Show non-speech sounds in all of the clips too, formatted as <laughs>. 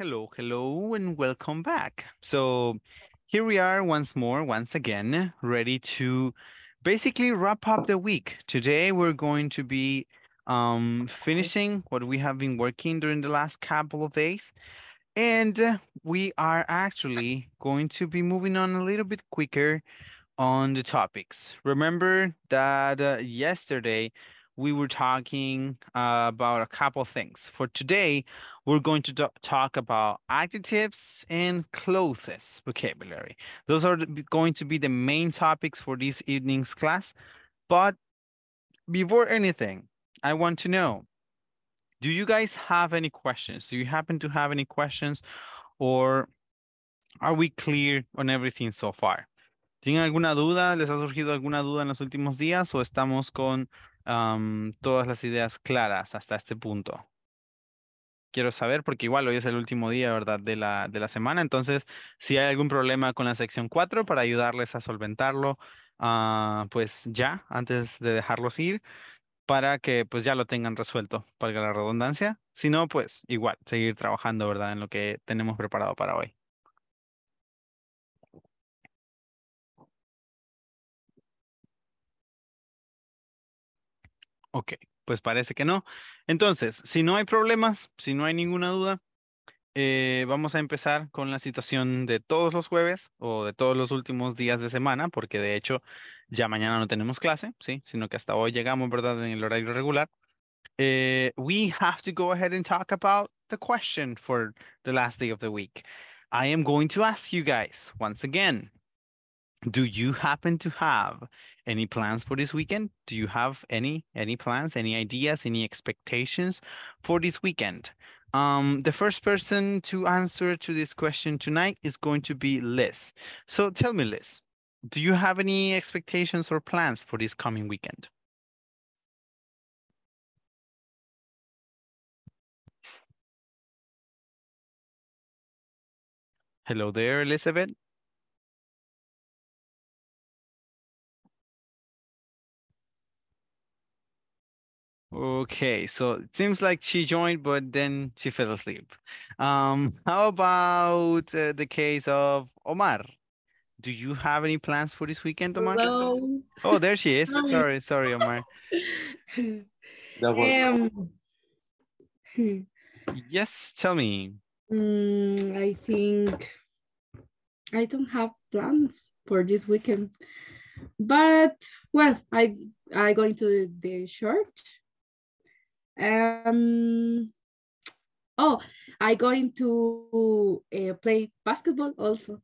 Hello, hello, and welcome back. So here we are once more, once again, ready to basically wrap up the week. Today we're going to be um, finishing what we have been working during the last couple of days. And we are actually going to be moving on a little bit quicker on the topics. Remember that uh, yesterday we were talking uh, about a couple things. For today, we're going to do- talk about adjectives and clothes vocabulary. Those are going to be the main topics for this evening's class. But before anything, I want to know, do you guys have any questions? Do you happen to have any questions or are we clear on everything so far? ¿Tienen alguna duda? ¿Les ha surgido alguna duda en los últimos días o estamos con um, todas las ideas claras hasta este punto? quiero saber, porque igual hoy es el último día, ¿verdad?, de la, de la semana. Entonces, si hay algún problema con la sección 4 para ayudarles a solventarlo, ah, pues ya, antes de dejarlos ir, para que pues ya lo tengan resuelto, valga la redundancia. Si no, pues igual, seguir trabajando, ¿verdad?, en lo que tenemos preparado para hoy. Ok. Pues parece que no. Entonces, si no hay problemas, si no hay ninguna duda, eh, vamos a empezar con la situación de todos los jueves o de todos los últimos días de semana, porque de hecho ya mañana no tenemos clase, ¿sí? sino que hasta hoy llegamos, ¿verdad?, en el horario regular. Eh, we have to go ahead and talk about the question for the last day of the week. I am going to ask you guys once again do you happen to have any plans for this weekend? Do you have any any plans, any ideas, any expectations for this weekend? Um, the first person to answer to this question tonight is going to be Liz. So tell me, Liz, do you have any expectations or plans for this coming weekend? Hello there, Elizabeth. Okay, so it seems like she joined, but then she fell asleep. Um, <laughs> how about uh, the case of Omar? Do you have any plans for this weekend, Omar? Hello. Oh, there she is. <laughs> sorry, sorry, Omar. <laughs> um, yes, tell me. Mm, I think I don't have plans for this weekend, but well, I I going to the church um, oh, I going to uh, play basketball also,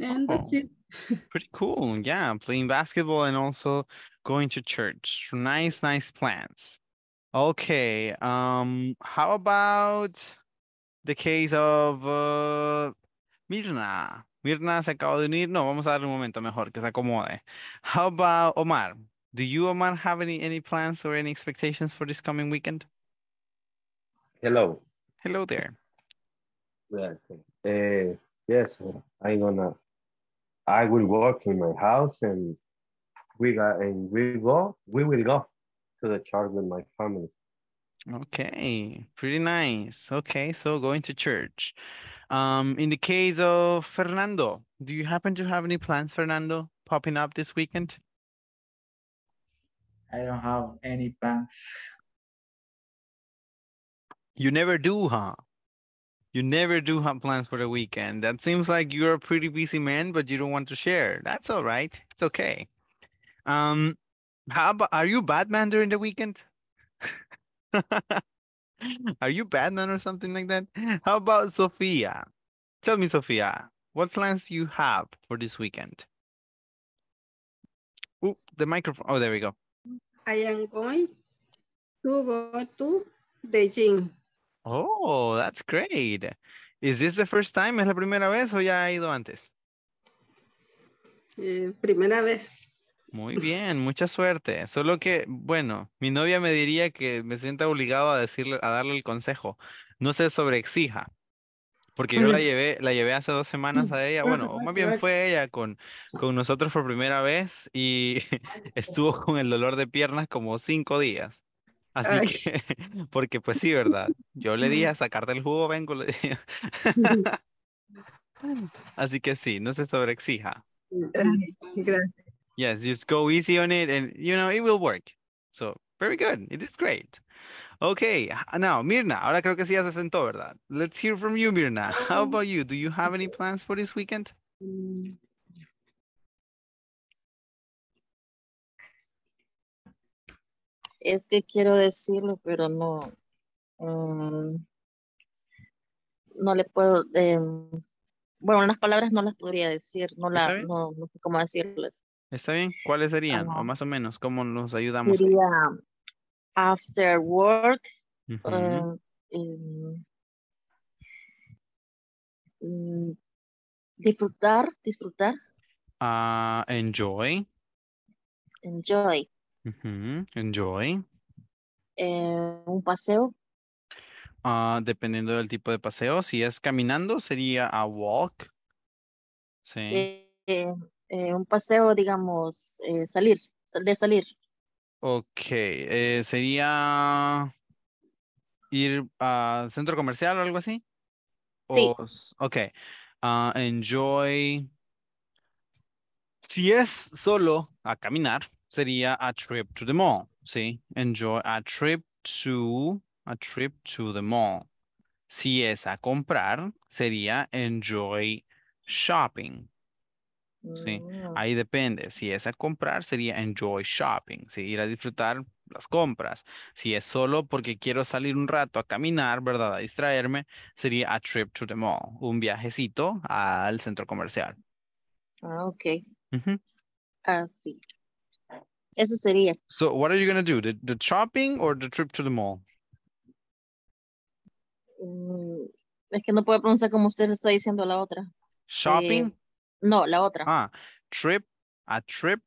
and oh, that's it. <laughs> pretty cool. Yeah, playing basketball and also going to church. Nice, nice plans. Okay. Um, how about the case of uh, Mirna? Mirna se acaba de unir. No, vamos a darle un momento mejor que se acomode. How about Omar? Do you, Omar, have any, any plans or any expectations for this coming weekend? Hello. Hello there. Yeah, uh, yes, I'm gonna, I will work in my house and we got, and we go, we will go to the church with my family. Okay, pretty nice. Okay, so going to church. Um, in the case of Fernando, do you happen to have any plans, Fernando, popping up this weekend? I don't have any plans. You never do, huh? You never do have plans for the weekend. That seems like you're a pretty busy man, but you don't want to share. That's all right. It's okay. Um, how about are you Batman during the weekend? <laughs> are you Batman or something like that? How about Sophia? Tell me, Sophia, what plans do you have for this weekend? Oh, the microphone. Oh, there we go. I am going to go to Beijing. Oh, that's great. Is this the first time? ¿Es la primera vez o ya ha ido antes? Eh, primera vez. Muy bien, mucha suerte. Solo que, bueno, mi novia me diría que me sienta obligado a decirle, a darle el consejo. No se sobreexija. Porque yo la pues llevé, la llevé hace dos semanas a ella, bueno, más bien <laughs> fue ella con, con nosotros por primera vez y <laughs> estuvo con el dolor de piernas como cinco días. Así que, <laughs> porque pues sí, ¿verdad? Yo le dije a sacarte el jugo, vengo. Así que sí, no se sobreexija. Gracias. Yes, just go easy on it and, you know, it will work. So, very good. It is great. Ok, ah, now, Mirna, ahora creo que sí ya se sentó, ¿verdad? Let's hear from you, Mirna. How oh. about you? Do you have any plans for this weekend? Es que quiero decirlo, pero no. Mm, no le puedo. Eh, bueno, unas palabras no las podría decir, no, la, no, sé cómo decirles. Está bien, ¿cuáles serían? Ah. o más o menos, ¿cómo nos ayudamos? after work. Um, mm, disfrutar, disfrutar. Ah, enjoy. Enjoy. Enjoy. Eh, un paseo. Ah, dependiendo del tipo de paseo, si es caminando sería a walk. Sí. Eh, eh, un paseo, digamos, salir, de salir. Ok, eh, sería ir al centro comercial o algo así. Sí. ok. Ah, enjoy. Si es solo a caminar, sería a trip to the mall. Sí. Enjoy a trip to a trip to the mall. Si es a comprar, sería enjoy shopping. Sí, mm, ahí depende. Si es a comprar, sería enjoy shopping, ¿sí? ir a disfrutar las compras. Si es solo porque quiero salir un rato a caminar, ¿verdad? A distraerme, sería a trip to the mall, un viajecito al centro comercial. Ah, ok. Así. Eso sería. So, what are you going to do? The, shopping or the trip to the mall? Mm, es que no puedo pronunciar como usted lo está diciendo la otra. Eh, shopping. No, la otra. Ah, trip, a trip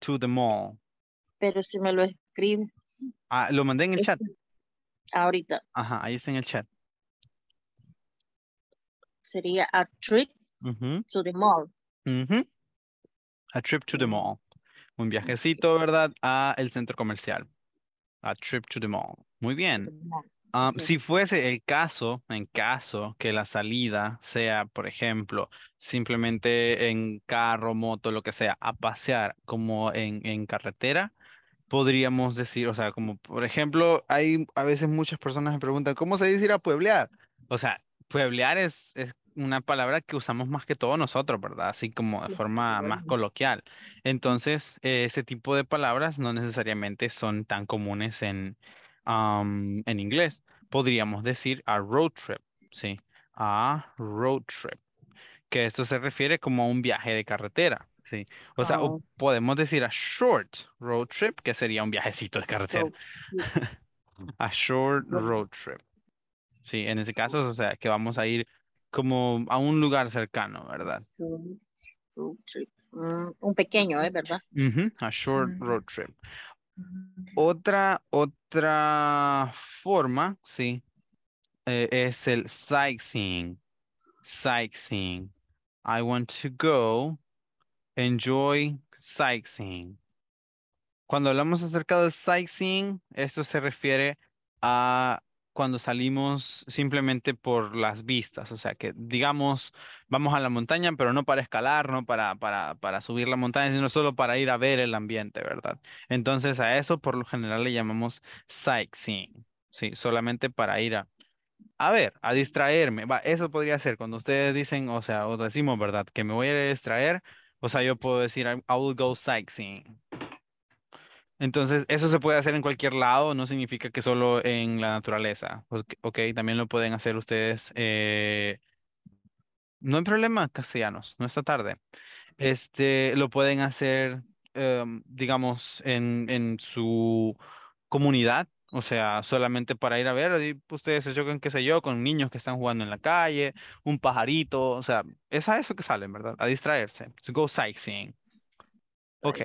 to the mall. Pero si me lo escribe. Ah, lo mandé en el chat. Ahorita. Ajá, ahí está en el chat. Sería a trip to the mall. A trip to the mm. mall. Un viajecito, ¿verdad? A el centro comercial. A trip to the mall. Muy bien. Ah, si fuese el caso, en caso que la salida sea, por ejemplo, simplemente en carro, moto, lo que sea, a pasear como en, en carretera, podríamos decir, o sea, como por ejemplo, hay a veces muchas personas me preguntan, ¿cómo se dice ir a pueblear? O sea, pueblear es, es una palabra que usamos más que todos nosotros, ¿verdad? Así como de forma más coloquial. Entonces, ese tipo de palabras no necesariamente son tan comunes en, um, en inglés, podríamos decir a road trip, ¿sí? A road trip, que esto se refiere como a un viaje de carretera, ¿sí? O sea, oh. podemos decir a short road trip, que sería un viajecito de carretera. <laughs> a short road trip. Sí, en ese caso, o sea, que vamos a ir como a un lugar cercano, ¿verdad? Mm, un pequeño, ¿eh? ¿verdad? A short mm. road trip. Otra, otra forma, sí, eh, es el sightseeing. Sightseeing. I want to go enjoy sightseeing. Cuando hablamos acerca del sightseeing, esto se refiere a cuando salimos simplemente por las vistas, o sea, que digamos, vamos a la montaña, pero no para escalar, no para, para, para subir la montaña, sino solo para ir a ver el ambiente, ¿verdad? Entonces a eso por lo general le llamamos sightseeing, ¿sí? Solamente para ir a, a ver, a distraerme, Va, eso podría ser cuando ustedes dicen, o sea, o decimos, ¿verdad? Que me voy a distraer, o sea, yo puedo decir, I will go sightseeing, entonces, eso se puede hacer en cualquier lado, no significa que solo en la naturaleza. Ok, okay también lo pueden hacer ustedes. Eh, no hay problema, castellanos, no está tarde. Este, lo pueden hacer, em, digamos, en, en su comunidad, o sea, solamente para ir a ver, ustedes se chocan, qué sé yo, con niños que están jugando en la calle, un pajarito, o sea, es a eso que salen, ¿verdad? A distraerse. To go sightseeing. Ok.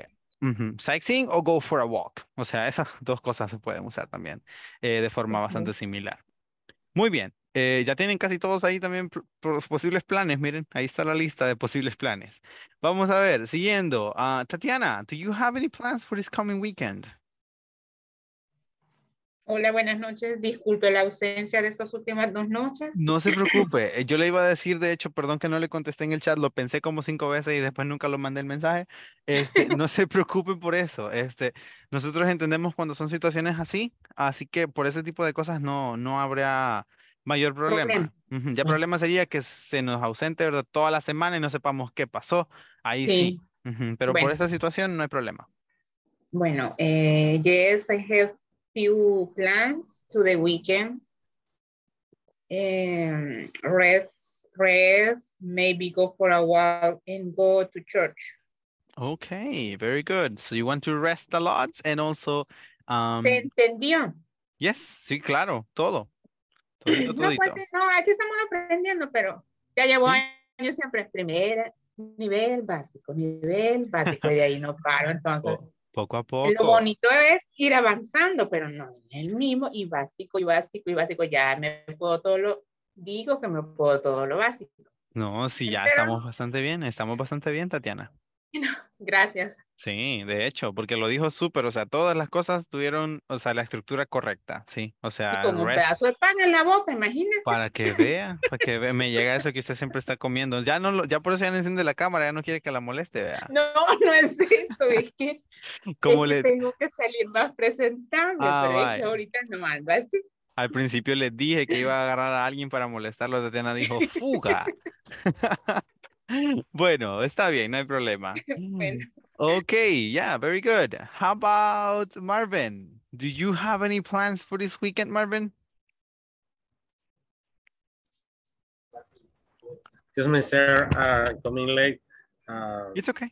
Sightseeing o go for a walk. O sea, esas <laughs> dos cosas se pueden usar también eh, de forma bastante similar. Muy bien. Eh, ya tienen casi todos ahí también posibles planes. Miren, ahí está la lista de posibles planes. Vamos a ver, siguiendo. a ah, Tatiana, do you have any plans for this coming weekend? Hola, buenas noches. Disculpe la ausencia de estas últimas dos noches. No se preocupe. Eh, yo le iba a decir, de hecho, perdón que no le contesté en el chat, lo pensé como cinco veces y después nunca lo mandé el mensaje. Este, no se <laughs> preocupe por eso. Este, nosotros entendemos cuando son situaciones así, así que por ese tipo de cosas no, no habrá mayor problema. Ya problema sería que se nos ausente, ¿verdad? Toda la semana y no sepamos qué pasó. Ahí sí. Pero por esta situación no hay problema. Bueno, eh, yes, few plans to the weekend. Um, rest, rest, maybe go for a walk and go to church. Okay, very good. So you want to rest a lot and also... Um... ¿Te entendió? Yes, sí, claro, todo. Todito, no, pues no, aquí estamos aprendiendo, pero ya llevo ¿Sí? años siempre primera, nivel básico, nivel básico, y de ahí no paro, entonces... Oh. Poco a poco. Lo bonito es ir avanzando, pero no en el mismo y básico y básico y básico. Ya me puedo todo lo, digo que me puedo todo lo básico. No, sí, ya estamos bastante bien, estamos bastante bien, Tatiana. <laughs> gracias. Sí, de hecho, porque lo dijo súper, o sea, todas las cosas tuvieron, o sea, la estructura correcta, sí, o sea. Y un pedazo de pan en la boca, imagínese. Para que vea, para que me llega eso que usted siempre está comiendo. Ya no, ya por eso ya no enciende la cámara, ya no quiere que la moleste, vea. No, <laughs> no es eso, es que, <laughs> Como tengo que salir más presentable, ah, ahorita no ando así. Al principio les dije que iba a agarrar a alguien para molestarlo, Tatiana dijo, fuga. <laughs> Bueno, está bien, no hay problema. <laughs> bueno. Okay, yeah, very good. How about Marvin? Do you have any plans for this weekend, Marvin? Excuse me, sir, uh, coming late. Uh, it's okay.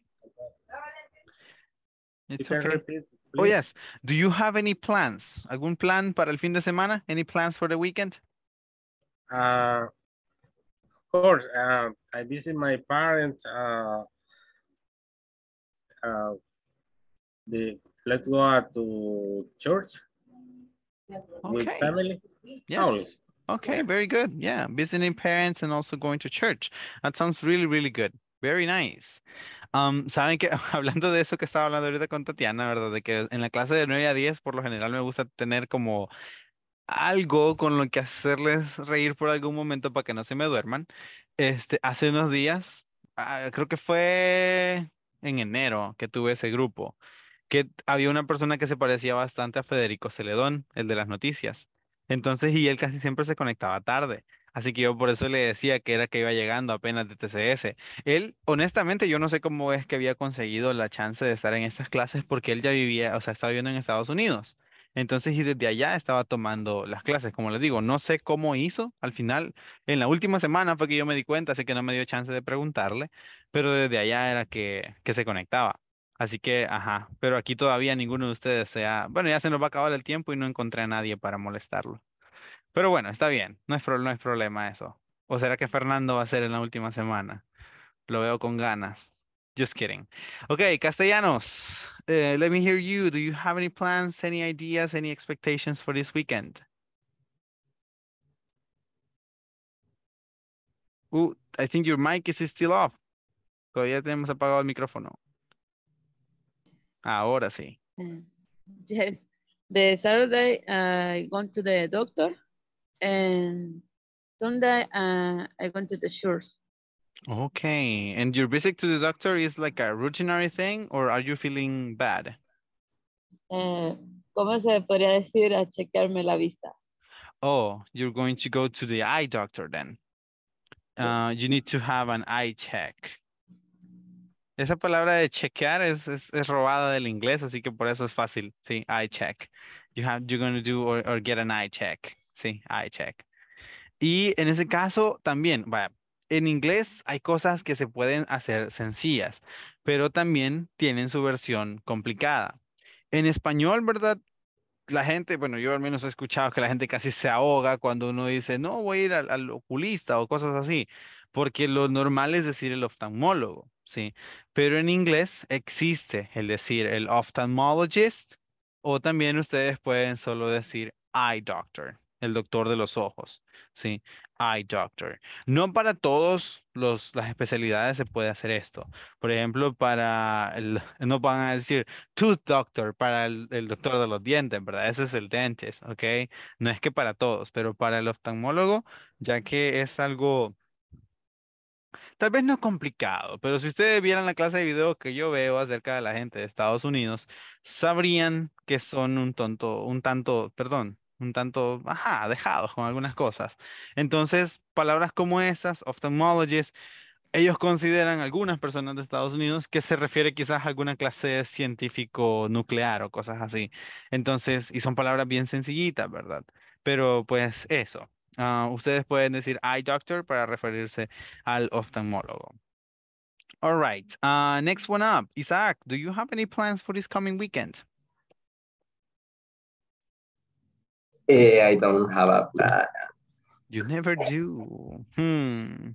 It's okay. Repeat, oh, yes. Do you have any plans? ¿Algún plan para el fin de semana? Any plans for the weekend? Uh, course, uh, I visit my parents. Uh, uh, the let's go to church okay. with family. Yes. Okay, very good. Yeah, visiting parents and also going to church. That sounds really, really good. Very nice. Um, Saben que <laughs> hablando de eso que estaba hablando ahorita con Tatiana, ¿verdad? De que en la clase de 9 a 10 por lo general me gusta tener como algo con lo que hacerles reír por algún momento para que no se me duerman. Este, hace unos días, ah, creo que fue en enero que tuve ese grupo, que había una persona que se parecía bastante a Federico Celedón, el de las noticias. Entonces, y él casi siempre se conectaba tarde. Así que yo por eso le decía que era que iba llegando apenas de TCS. Él, honestamente, yo no sé cómo es que había conseguido la chance de estar en estas clases porque él ya vivía, o sea, estaba viviendo en Estados Unidos. Entonces, y desde allá estaba tomando las clases, como les digo, no sé cómo hizo. Al final, en la última semana fue que yo me di cuenta, así que no me dio chance de preguntarle, pero desde allá era que, se conectaba. Así que, ajá, pero aquí todavía ninguno de ustedes sea, bueno, ya se nos va a acabar el tiempo y no encontré a nadie para molestarlo. Pero bueno, está bien, no es, no es problema eso. ¿O será que Fernando va a ser en la última semana? Lo veo con ganas. Just kidding. Okay, Castellanos, uh, let me hear you. Do you have any plans, any ideas, any expectations for this weekend? Ooh, I think your mic is still off. So Todavía tenemos apagado el micrófono. Ahora sí. Mm. Yes. The Saturday, I uh, to the doctor and Sunday, uh, I went to the church. Okay. And your visit to the doctor is like a routinary thing or are you feeling bad? Uh, ¿Cómo se podría decir a chequearme la vista? Oh, you're going to go to the eye doctor then. Uh, you need to have an eye check. Esa palabra de chequear es, es, es robada del inglés, así que por eso es fácil. Sí, eye check. You have, you're going to do or, or get an eye check. Sí, eye check. Y en ese caso también, vaya, en inglés hay cosas que se pueden hacer sencillas, pero también tienen su versión complicada. En español, ¿verdad? La gente, bueno, yo al menos he escuchado que la gente casi se ahoga cuando uno dice, no, voy a ir al, oculista o cosas así, porque lo normal es decir el oftalmólogo, ¿sí? Pero en inglés existe el decir el ophthalmologist o también ustedes pueden solo decir eye doctor el doctor de los ojos, ¿sí? Eye doctor. No para todos los, las especialidades se puede hacer esto. Por ejemplo, para, el, <laughs> no van a decir tooth doctor, para el, el, doctor de los dientes, ¿verdad? Ese es el dentist, ¿ok? No es que para todos, pero para el oftalmólogo, ya que es algo, tal vez no complicado, pero si ustedes vieran la clase de video que yo veo acerca de la gente de Estados Unidos, sabrían que son un tonto, un tanto, perdón, un tanto, ajá, dejados con algunas cosas. Entonces, palabras como esas, ophthalmologists, ellos consideran algunas personas de Estados Unidos que se refiere quizás a alguna clase de científico nuclear o cosas así. Entonces, y son palabras bien sencillitas, ¿verdad? Pero pues eso. Ah, ustedes pueden decir eye doctor para referirse al oftalmólogo. All right. Ah, next one up. Isaac, do you have any plans for this coming weekend? Eh, I don't have a plan. You never do. Hmm.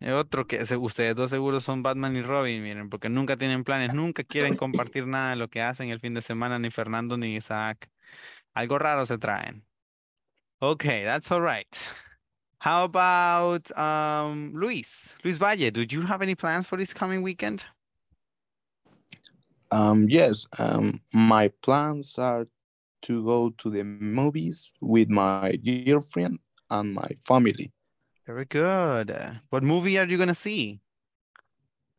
Eh, otro que ustedes dos seguros son Batman y Robin, miren, porque nunca tienen planes, nunca quieren compartir nada de lo que hacen el fin de semana, ni Fernando ni Isaac. Algo raro se traen. Okay, that's all right. How about um, Luis? Luis Valle, do you have any plans for this coming weekend? Um, yes, um, my plans are to go to the movies with my girlfriend and my family. Very good. What movie are you going to see?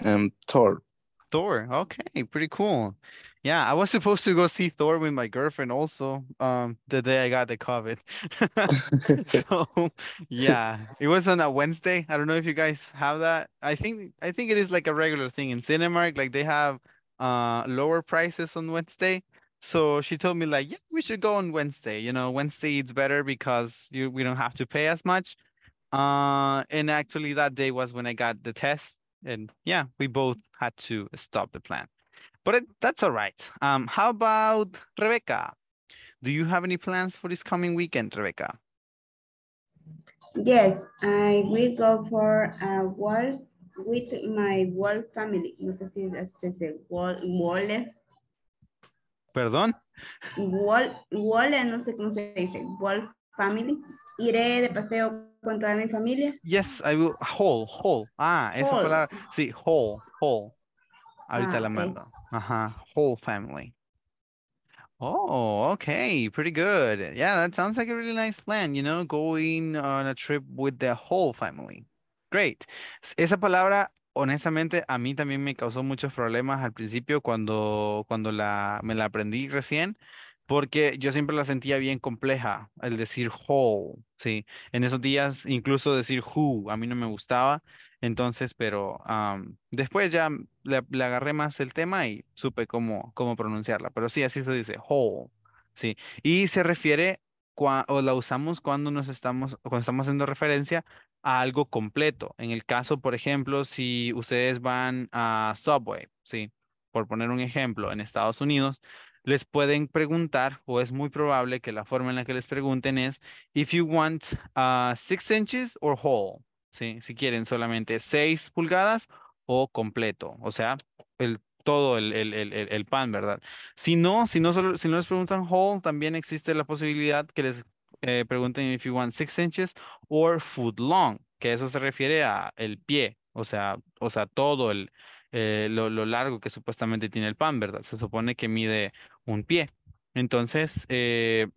Um, Thor. Thor. Okay, pretty cool. Yeah, I was supposed to go see Thor with my girlfriend also um the day I got the COVID. <laughs> <laughs> so yeah, it was on a Wednesday. I don't know if you guys have that. I think I think it is like a regular thing in Cinemark. Like they have uh lower prices on Wednesday. So she told me like, yeah, we should go on Wednesday. You know, Wednesday it's better because you we don't have to pay as much. Uh, and actually that day was when I got the test, and yeah, we both had to stop the plan. But it, that's all right. Um, how about Rebecca? Do you have any plans for this coming weekend, Rebecca? Yes, I will go for a walk with my whole family. No sé si se dice whole, Perdón. Wall, no sé cómo se dice, Wall Family. Iré de paseo con toda mi familia. Yes, I will. Whole, whole. Ah, whole. esa palabra. Sí, whole, whole. Ahorita ah, la mando. Okay. Ajá, whole family. Oh, okay, pretty good. Yeah, that sounds like a really nice plan, you know, going on a trip with the whole family. Great. Esa palabra honestamente, a mí también me causó muchos problemas al principio cuando, cuando me la aprendí recién, porque yo siempre la sentía bien compleja, el decir whole, ¿sí? En esos días incluso decir who a mí no me gustaba, entonces, pero después ya le, agarré más el tema y supe cómo, cómo pronunciarla, pero sí, así se dice whole, ¿sí? Y se refiere o la usamos cuando nos estamos, cuando estamos haciendo referencia a algo completo. En el caso, por ejemplo, si ustedes van a Subway, ¿sí? por poner un ejemplo, en Estados Unidos, les pueden preguntar, o es muy probable que la forma en la que les pregunten es, if you want uh, six inches or whole, ¿sí? si quieren solamente seis pulgadas o completo, o sea, el todo el, el, pan, ¿verdad? Si no, si no, solo, si no les preguntan whole, también existe la posibilidad que les eh, pregunten if you want six inches or foot long, que eso se refiere a el pie, o sea, o sea, todo el, eh, lo, largo que supuestamente tiene el pan, ¿verdad? Se supone que mide un pie. Entonces, eh,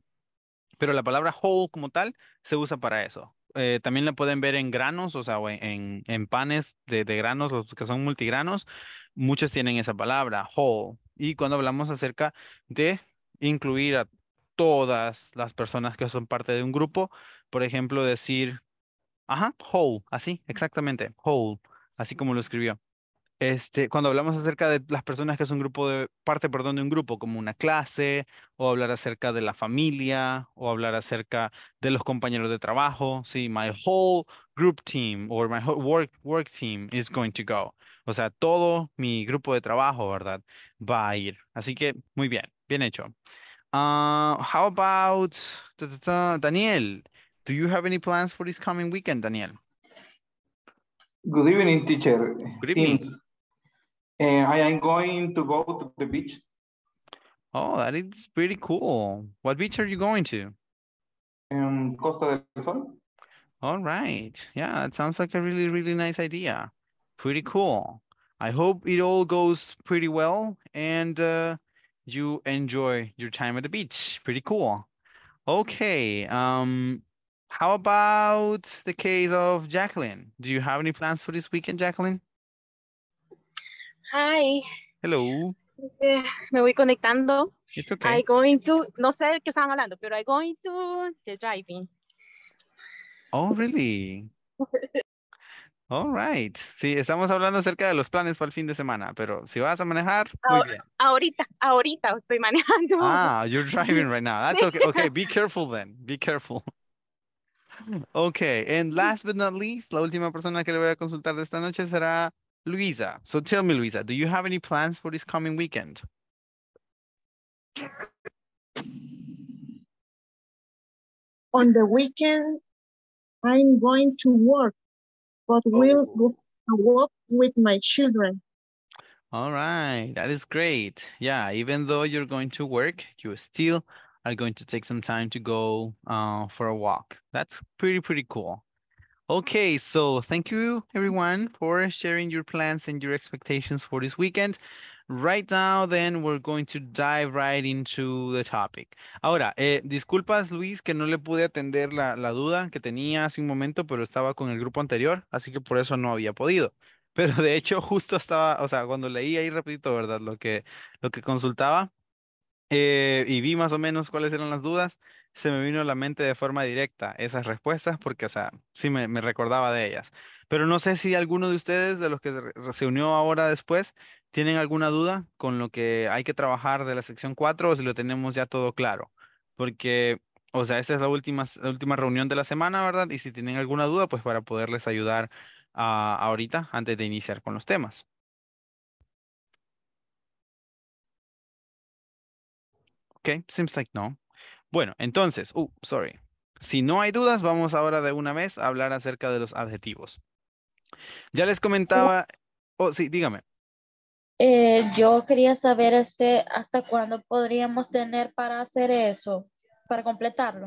pero la palabra whole como tal se usa para eso. también la pueden ver en granos, o sea, en, en panes de, de, granos, los que son multigranos, muchos tienen esa palabra, whole. Y cuando hablamos acerca de incluir a, todas las personas que son parte de un grupo. Por ejemplo, decir, ajá, whole, así, exactamente, whole, así como lo escribió. Este, cuando hablamos acerca de las personas que son grupo de parte, perdón, de un grupo, como una clase, o hablar acerca de la familia, o hablar acerca de los compañeros de trabajo, sí, my whole group team or my whole work work team is going to go. O sea, todo mi grupo de trabajo, ¿verdad? Va a ir. Así que muy bien, bien hecho. Uh, how about Daniel? Do you have any plans for this coming weekend, Daniel? Good evening, teacher. Good evening. Uh, I am going to go to the beach. Oh, that is pretty cool. What beach are you going to? Um, Costa del Sol. All right. Yeah, it sounds like a really, really nice idea. Pretty cool. I hope it all goes pretty well. And uh, you enjoy your time at the beach. Pretty cool. Okay. Um, how about the case of Jacqueline? Do you have any plans for this weekend, Jacqueline? Hi. Hello. Eh, me voy conectando. It's okay. I going to, no sé qué están hablando, pero I going to the driving. Oh, really? <laughs> All right. Sí, estamos hablando acerca de los planes para el fin de semana, pero si vas a manejar, muy ahorita, bien. ahorita, ahorita estoy manejando. Ah, you're driving right now. That's okay. Okay, <laughs> be careful then. Be careful. Okay, and last but not least, la última persona que le voy a consultar de esta noche será Luisa. So tell me, Luisa, do you have any plans for this coming weekend? On the weekend, I'm going to work but will oh. work with my children. All right, that is great. Yeah, even though you're going to work, you still are going to take some time to go uh, for a walk. That's pretty, pretty cool. Okay, so thank you everyone for sharing your plans and your expectations for this weekend. Right now, then, we're going to dive right into the topic. Ahora, eh, disculpas, Luis, que no le pude atender la, la, duda que tenía hace un momento, pero estaba con el grupo anterior, así que por eso no había podido. <laughs> Pero de hecho, justo estaba, o sea, cuando leí ahí repito, ¿verdad? Lo que, lo que consultaba eh, y vi más o menos cuáles eran las dudas, se me vino a la mente de forma directa esas respuestas, porque, o sea, sí me, me recordaba de ellas pero no sé si alguno de ustedes, de los que se unió ahora después, ¿Tienen alguna duda con lo que hay que trabajar de la sección 4 o si lo tenemos ya todo claro? Porque, o sea, esta es la última, última reunión de la semana, ¿verdad? Y si tienen alguna duda, pues para poderles ayudar a ah, ahorita antes de iniciar con los temas. Ok, seems like no. Bueno, entonces, uh, sorry. Si no hay dudas, vamos ahora de una vez a hablar acerca de los adjetivos. Ya les comentaba, oh, sí, dígame. Eh, yo quería saber este, hasta cuándo podríamos tener para hacer eso, para completarlo.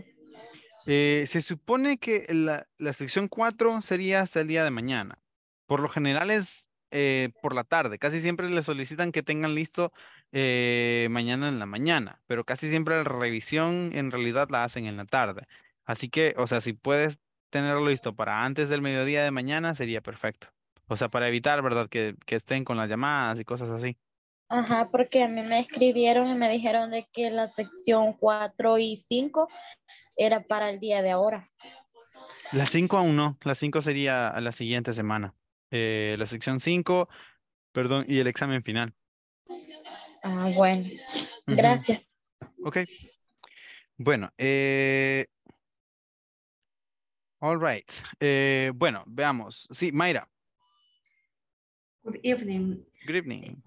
Eh, se supone que la, sección 4 sería hasta el día de mañana. Por lo general es eh, por la tarde. Casi siempre le solicitan que tengan listo mañana en la mañana, pero casi siempre la revisión en realidad la hacen en la tarde. Así que, o sea, si puedes tenerlo listo para antes del mediodía de mañana, sería perfecto. O sea, para evitar, ¿verdad? Que, estén con las llamadas y cosas así. Ajá, porque a mí me escribieron y me dijeron de que la sección 4 y 5 era para el día de ahora. La 5 aún no, la 5 sería la siguiente semana. Eh, la sección 5, perdón, y el examen final. Ah, bueno, gracias. Ok. Bueno, eh... all right. Eh, bueno, veamos. Sí, Mayra, Good evening. Good evening. Eh,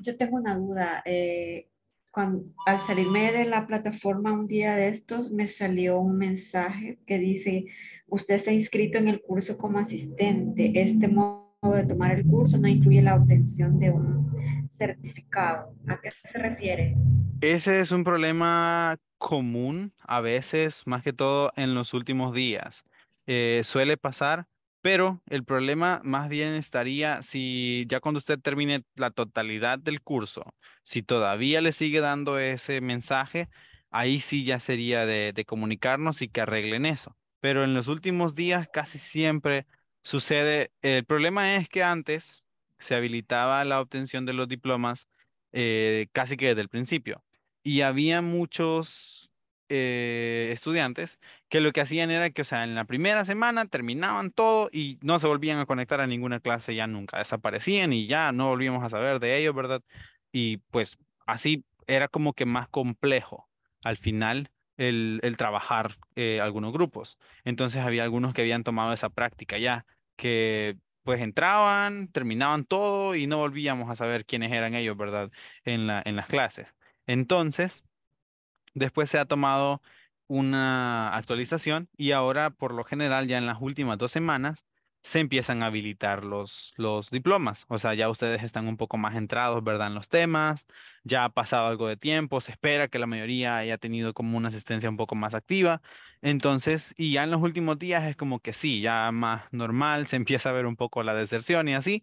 yo tengo una duda. Eh, cuando, al salirme de la plataforma un día de estos, me salió un mensaje que dice, usted se ha inscrito en el curso como asistente. Este modo de tomar el curso no incluye la obtención de un certificado. ¿A qué se refiere? Ese es un problema común a veces, más que todo en los últimos días. Eh, suele pasar pero el problema más bien estaría si ya cuando usted termine la totalidad del curso, si todavía le sigue dando ese mensaje, ahí sí ya sería de, comunicarnos y que arreglen eso. Pero en los últimos días casi siempre sucede, el problema es que antes se habilitaba la obtención de los diplomas eh, casi que desde el principio y había muchos eh, estudiantes que lo que hacían era que, o sea, en la primera semana terminaban todo y no se volvían a conectar a ninguna clase ya nunca, desaparecían y ya no volvíamos a saber de ellos, ¿verdad? Y pues así era como que más complejo al final el, el trabajar eh, algunos grupos. Entonces había algunos que habían tomado esa práctica ya, que pues entraban, terminaban todo y no volvíamos a saber quiénes eran ellos, ¿verdad? En, la, en las clases. Entonces, después se ha tomado una actualización y ahora por lo general ya en las últimas dos semanas se empiezan a habilitar los, diplomas. O sea, ya ustedes están un poco más entrados, ¿verdad? En los temas, ya ha pasado algo de tiempo, se espera que la mayoría haya tenido como una asistencia un poco más activa. Entonces, y ya en los últimos días es como que sí, ya más normal, se <laughs> empieza a ver un poco la deserción y así.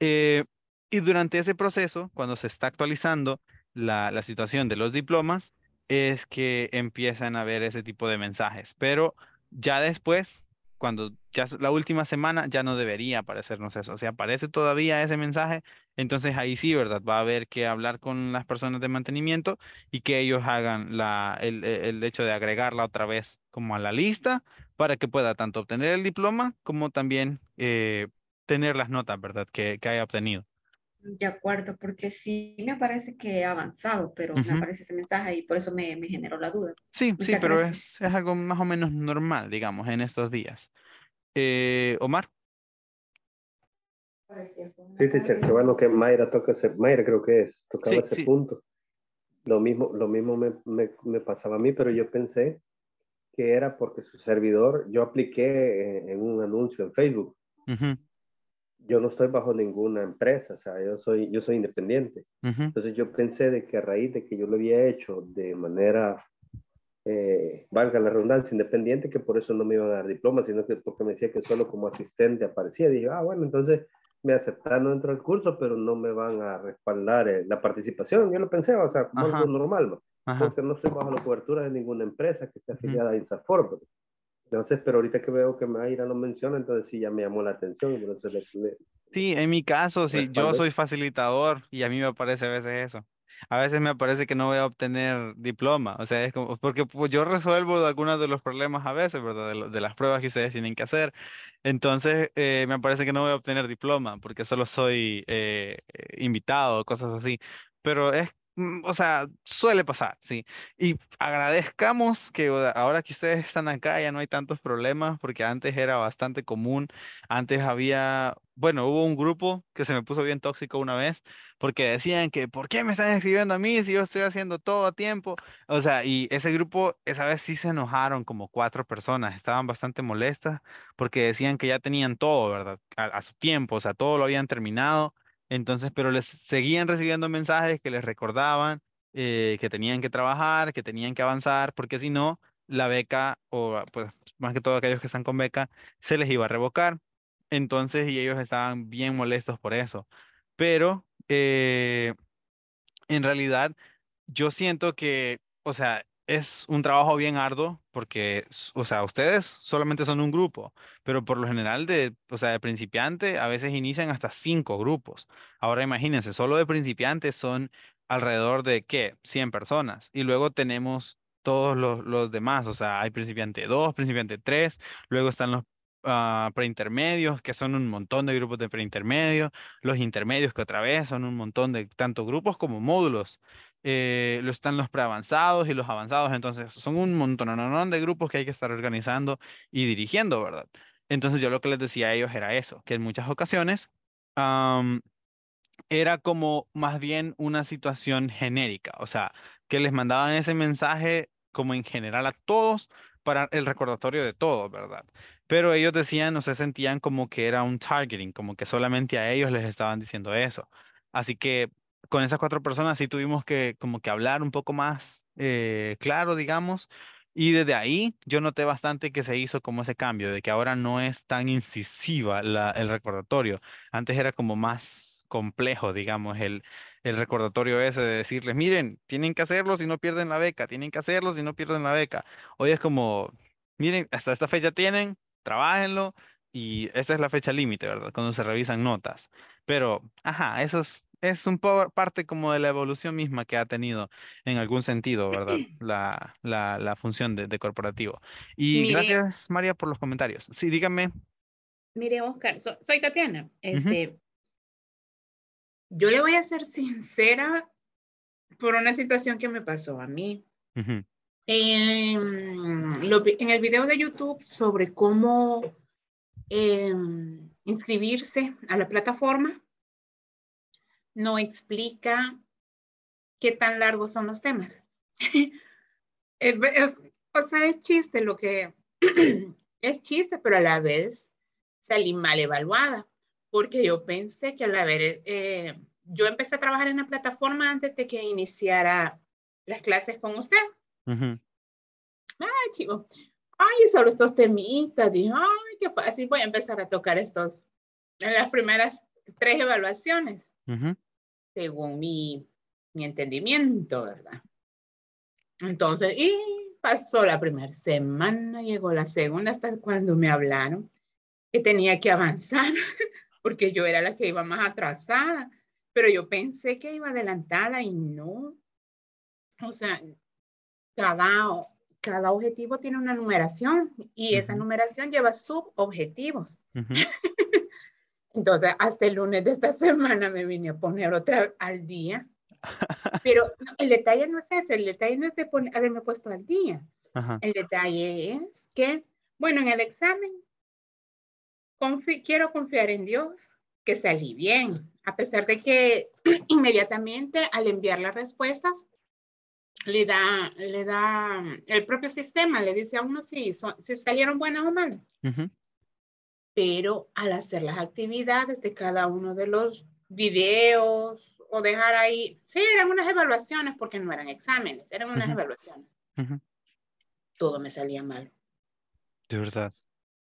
Eh, y durante ese proceso, cuando se está actualizando la situación de los diplomas, es que empiezan a ver ese tipo de mensajes. Pero ya después, cuando ya la última semana, ya no debería aparecernos eso. O sea, aparece todavía ese mensaje, entonces ahí sí, ¿verdad? Va a haber que hablar con las personas de mantenimiento y que ellos hagan la, el, e, hecho de agregarla otra vez como a la lista para que pueda tanto obtener el diploma como también eh, tener las notas, ¿verdad? Que, que haya obtenido. De acuerdo, porque sí me parece que ha avanzado, pero me aparece ese mensaje y por eso me, generó la duda. Sí, sí, pero es, algo más o menos normal, digamos, en estos días. Eh, Omar. Sí, teacher, qué bueno que Mayra toca ese, Mayra creo que es, tocaba ese punto. Lo mismo, lo mismo me, me, pasaba a mí, pero yo pensé que era porque su servidor, yo apliqué eh, en, un anuncio en Facebook yo no estoy bajo ninguna empresa, o sea, yo soy, yo soy independiente. Entonces yo pensé de que a raíz de que yo lo había hecho de manera, eh, valga la redundancia, independiente, que por eso no me iban a dar diploma, sino que porque me decía que solo como asistente aparecía. Dije, ah, bueno, entonces me aceptaron dentro del curso, pero no me van a respaldar eh, la participación. Yo lo pensé, o sea, como algo normal, ¿no? porque no estoy bajo la cobertura de ninguna empresa que esté afiliada a INSAFOR. Entonces, pero ahorita que veo que Mayra lo menciona, entonces sí ya me llamó la atención. sí, en mi caso, sí, pues, yo soy facilitador y a mí me aparece a veces eso. A veces me parece que no voy a obtener diploma, o sea, es como, porque pues, yo resuelvo algunos de los problemas a veces, ¿verdad? De, las pruebas que ustedes tienen que hacer. Entonces, eh, me parece que no voy a obtener diploma porque solo soy eh, eh invitado, cosas así. Pero es Mm, o sea, suele pasar, sí. Y agradezcamos que ahora que ustedes están acá ya no hay tantos problemas, porque antes era bastante común. Antes había, bueno, hubo un grupo que se me puso bien tóxico una vez, porque decían que, ¿por qué me están escribiendo a mí si yo estoy haciendo todo a tiempo? O sea, y ese grupo, esa vez sí se enojaron como cuatro personas, estaban bastante molestas, porque decían que ya tenían todo, ¿verdad? a, su tiempo, o sea, todo lo habían terminado entonces, pero les seguían recibiendo mensajes que les recordaban eh, que tenían que trabajar, que tenían que avanzar, porque si no, la beca, o ah, pues más que todo aquellos que están con beca, se les iba a revocar. Entonces, y ellos estaban bien molestos por eso. Pero, eh, en realidad, yo siento que, o sea, es un trabajo bien arduo porque, o sea, ustedes solamente son un grupo, pero por lo general de, o sea, de principiante a veces inician hasta cinco grupos. Ahora imagínense, solo de principiantes son alrededor de, ¿qué? 100 personas. Y luego tenemos todos los, demás, o sea, hay principiante 2, principiante 3, luego están los ah, preintermedios, que son un montón de grupos de preintermedios, los intermedios que otra vez son un montón de tanto grupos como módulos. Eh, están los preavanzados y los avanzados, entonces son un montón de grupos que hay que estar organizando y dirigiendo, ¿verdad? Entonces yo lo que les decía a ellos era eso, que en muchas ocasiones era como más bien una situación genérica, o sea, que les mandaban ese mensaje como en general a todos para el recordatorio de todo ¿verdad? Pero ellos decían, O se sentían como que era un targeting, como que solamente a ellos les estaban diciendo eso. Así que con esas cuatro personas sí tuvimos que como que hablar un poco más eh, claro, digamos. Y desde ahí yo noté bastante que se hizo como ese cambio, de que ahora no es tan incisiva el recordatorio. Antes era como más complejo, digamos, el, el recordatorio ese de decirles, miren, tienen que hacerlo si no pierden la beca, tienen que hacerlo si no pierden la beca. Hoy es como, miren, hasta esta fecha tienen, trabajenlo y esta es la fecha límite, ¿verdad? Cuando se revisan notas. Pero, ajá, eso es es un poco parte como de la evolución misma que ha tenido en algún sentido, ¿verdad? <clears throat> La, la, función de, corporativo. Y gracias, María, por los comentarios. Sí, díganme Mire, Oscar, soy Tatiana. Este, Yo le voy a ser sincera por una situación que me pasó a mí. Em, en, el video de YouTube sobre cómo em, inscribirse a la plataforma, no explica qué tan largos son los temas. <laughs> o sea, es chiste lo que <clears throat> es chiste, pero a la vez salí mal evaluada, porque yo pensé que a la vez, yo empecé a trabajar en la plataforma antes de que iniciara las clases con usted. Ay, chico, ay, sobre estos temitas, dije, ay, qué fácil, voy a empezar a tocar estos en las primeras tres evaluaciones según mi, mi entendimiento, ¿verdad? Entonces, y pasó la primera semana, llegó la segunda, hasta cuando me hablaron que tenía que avanzar, <laughs> porque yo era la que iba más atrasada, pero yo pensé que iba adelantada y no. O sea, cada, cada objetivo tiene una numeración y esa numeración lleva subobjetivos. Uh <laughs> Entonces, hasta el lunes de esta <laughs> semana me vine a poner otra al día. Pero el detalle no es ese, el detalle no es de haberme puesto al día. El detalle es que, bueno, en el examen, quiero confiar en Dios que salí bien, a pesar de que <clears throat> inmediatamente al enviar las respuestas, le da, le da el propio sistema, le dice a uno si, salieron buenas o malas pero al hacer las actividades de cada uno de los videos o dejar ahí, sí, eran unas evaluaciones porque no eran exámenes, eran unas evaluaciones. Todo me salía mal. De verdad.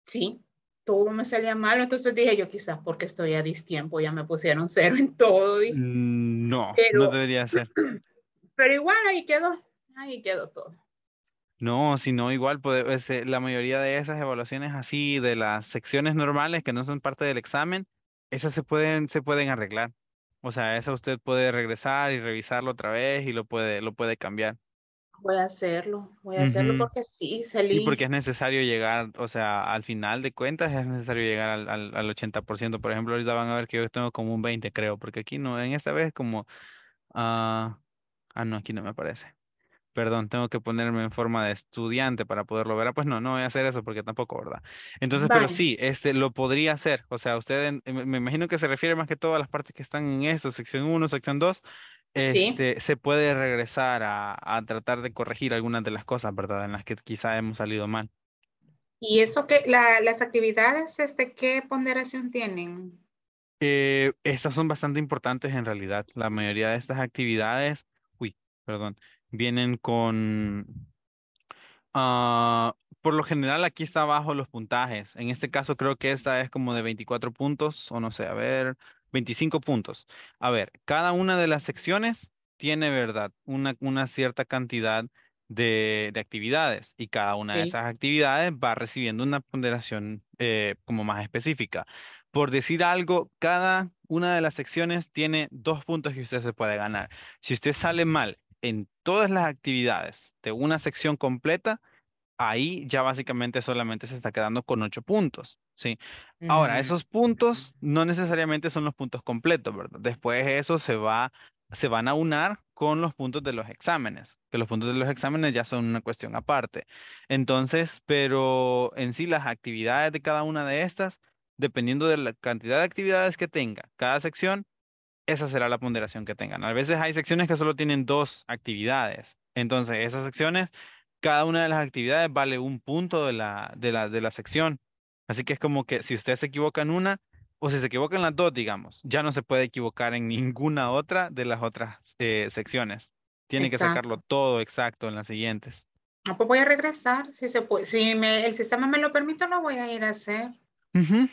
Sí, todo me salía mal, entonces dije yo quizás porque estoy a distiempo, ya me pusieron cero en todo. Y... Mm, no, no debería ser. <clears throat> Pero igual ahí quedó, ahí quedó todo. No, sino igual, puede, pues, eh, la mayoría de esas evaluaciones así, de las secciones normales que no son parte del examen, esas se pueden, se pueden arreglar. O sea, esa usted puede regresar y revisarlo otra vez y lo puede, lo puede cambiar. Voy a hacerlo, voy a hacerlo porque sí, Sí, porque es necesario llegar, o sea, al final de cuentas es necesario llegar al, al, 80%. Por ejemplo, ahorita van a ver que yo tengo como un 20, creo, porque aquí no, en esta vez como, ah ah, no, aquí no me aparece perdón, tengo que ponerme en forma de estudiante para poderlo ver. Ah, pues no, no voy a hacer eso porque tampoco, ¿verdad? Entonces, pero sí, este, lo podría hacer. O sea, usted, me imagino que se refiere más que todas las partes que están en esto, sección 1, sección 2. Este, Se puede regresar a, tratar de corregir algunas de las cosas, ¿verdad? En las que quizá hemos salido mal. ¿Y eso que las actividades, este, qué ponderación tienen? Eh, estas son bastante importantes en realidad. La mayoría de estas actividades, uy, perdón, vienen con... Ah, por lo general aquí está abajo los puntajes. En este caso creo que esta es como de 24 puntos o no sé, a ver, 25 puntos. A ver, cada una de las secciones tiene, ¿verdad? Una, una cierta cantidad de, actividades y cada una de esas actividades va recibiendo una ponderación eh, como más específica. Por decir algo, cada una de las secciones tiene dos puntos que usted se puede ganar. Si usted sale mal en todas las actividades de una sección completa, ahí ya básicamente solamente se está quedando con ocho puntos. ¿sí? Ahora, mm. esos puntos no necesariamente son los puntos completos, ¿verdad? Después eso se va se van a unar con los puntos de los exámenes, que los puntos de los exámenes ya son una cuestión aparte. Entonces, pero en sí las actividades de cada una de estas, dependiendo de la cantidad de actividades que tenga cada sección, esa será la ponderación que tengan. A veces hay secciones que solo tienen dos actividades. Entonces, esas secciones, cada una de las actividades vale un punto de la, la, de la sección. Así que es como que si ustedes se equivoca en una, o si se equivocan las dos, digamos, ya no se puede equivocar en <laughs> ninguna otra de las otras eh, secciones. Tiene que sacarlo todo exacto en las siguientes. Ah, pues voy a regresar, si se Si el sistema me lo permite, lo voy a ir a hacer.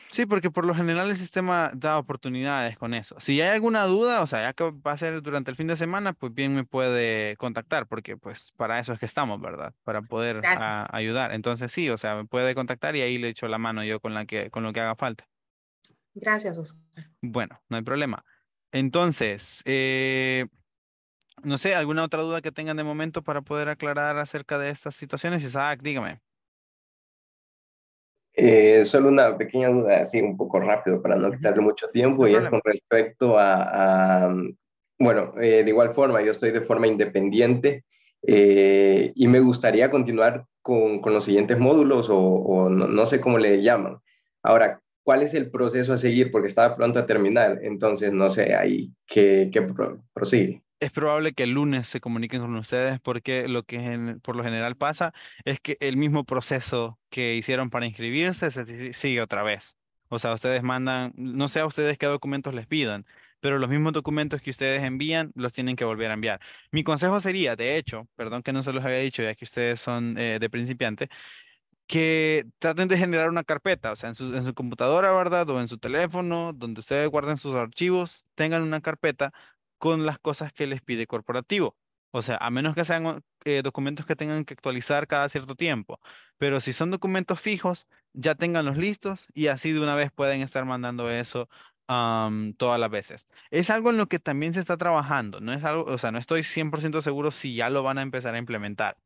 Sí, porque por lo general el sistema da oportunidades con eso. Si hay alguna duda, o sea, ya que va a ser durante el fin de semana, pues bien me puede contactar, porque pues para eso es que estamos, ¿verdad? Para poder ayudar. Entonces sí, o sea, me puede contactar y ahí le echo la mano yo con, la que, con lo que haga falta. Gracias, Oscar. Bueno, no hay problema. Entonces, eh, no sé, ¿alguna otra duda que tengan de momento para poder aclarar acerca de estas situaciones? Isaac, dígame. Eh, solo una pequeña duda, así un poco rápido para no quitarle mucho tiempo, y es con respecto a, mm, bueno, eh, de igual forma, yo estoy de forma independiente eh, y me gustaría continuar con, los siguientes módulos o, no, sé cómo le llaman. Ahora, ¿cuál es el proceso a seguir? Porque estaba pronto a terminar, entonces no sé ahí que qué prosigue es probable que el lunes se comuniquen con ustedes porque lo que por lo general pasa es que el mismo proceso que hicieron para inscribirse sigue otra vez. O sea, ustedes mandan, no sé a ustedes qué documentos les pidan, pero los mismos documentos que ustedes envían los tienen que volver a enviar. Mi consejo sería, de hecho, perdón que no se los había dicho ya que ustedes son eh, de principiante, que traten de generar una carpeta, o sea, en su, en su, computadora, ¿verdad? O en su teléfono, donde ustedes guarden sus archivos, tengan una carpeta con las cosas que les pide corporativo. O sea, a menos que sean eh, documentos que tengan que actualizar cada cierto tiempo. Pero si son documentos fijos, ya tenganlos listos y así de una vez pueden estar mandando eso todas las veces. Es algo en lo que también se está trabajando. No es algo, o sea, no estoy 100% seguro si ya lo van a empezar a implementar.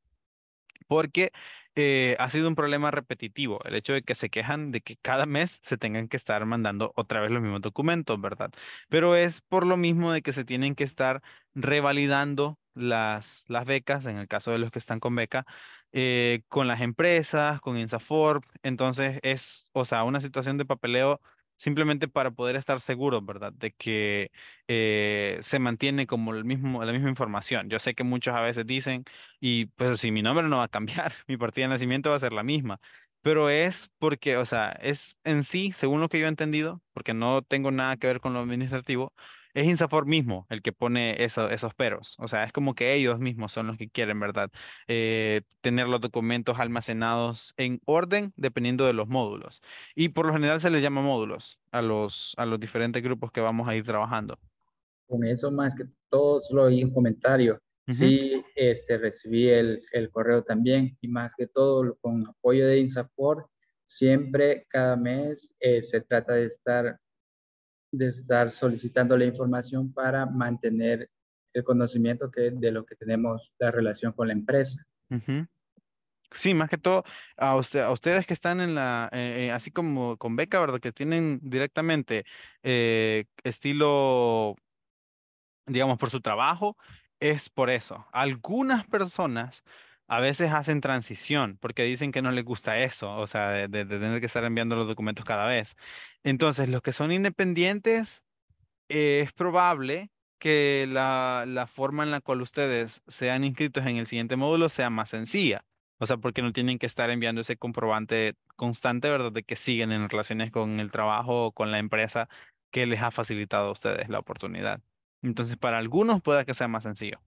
Porque eh, ha sido un problema repetitivo, el hecho de que se quejan de que cada mes se tengan que estar mandando otra vez los mismos documentos, ¿verdad? Pero es por lo mismo de que se tienen que estar revalidando las, las becas, en el caso de los que están con beca, eh, con las empresas, con Insaforp. Entonces es, o sea, una situación de papeleo simplemente para poder estar seguros, ¿verdad? De que eh, se mantiene como el mismo, la misma información. Yo sé que muchos a veces dicen, y pero pues, si mi nombre no va a cambiar, <laughs> mi partida de nacimiento va a ser la misma. Pero es porque, o sea, es en sí, según lo que yo he entendido, porque no tengo nada que ver con lo administrativo, es Insafor mismo el que pone esos peros. O sea, es como que ellos mismos son los que quieren, ¿verdad? Eh, tener los documentos almacenados en orden dependiendo de los módulos. Y por lo general se les llama módulos a los, a los diferentes grupos que vamos a ir trabajando. Con eso más que todo, solo hay un comentario. Sí, este, recibí el, el, correo también y más que todo con apoyo de Insafor, siempre cada mes eh, se trata de estar de estar solicitando la información para mantener el conocimiento que, de lo que tenemos la relación con la empresa. Sí, más que todo, a, usted, a, ustedes que están en la, eh, eh, así como con beca, ¿verdad? Que tienen directamente eh, estilo, digamos, por su trabajo, es por eso. Algunas personas a veces hacen transición porque dicen que no les gusta eso, o sea, de, tener que estar enviando los documentos cada vez. Entonces, los que son independientes, eh, es probable que la, la, forma en la cual ustedes sean inscritos en el siguiente módulo sea más sencilla. O sea, porque no tienen que estar enviando ese comprobante constante, ¿verdad? De que siguen en relaciones con el trabajo o con la empresa que les ha facilitado a ustedes la oportunidad. Entonces, para algunos pueda que sea más sencillo.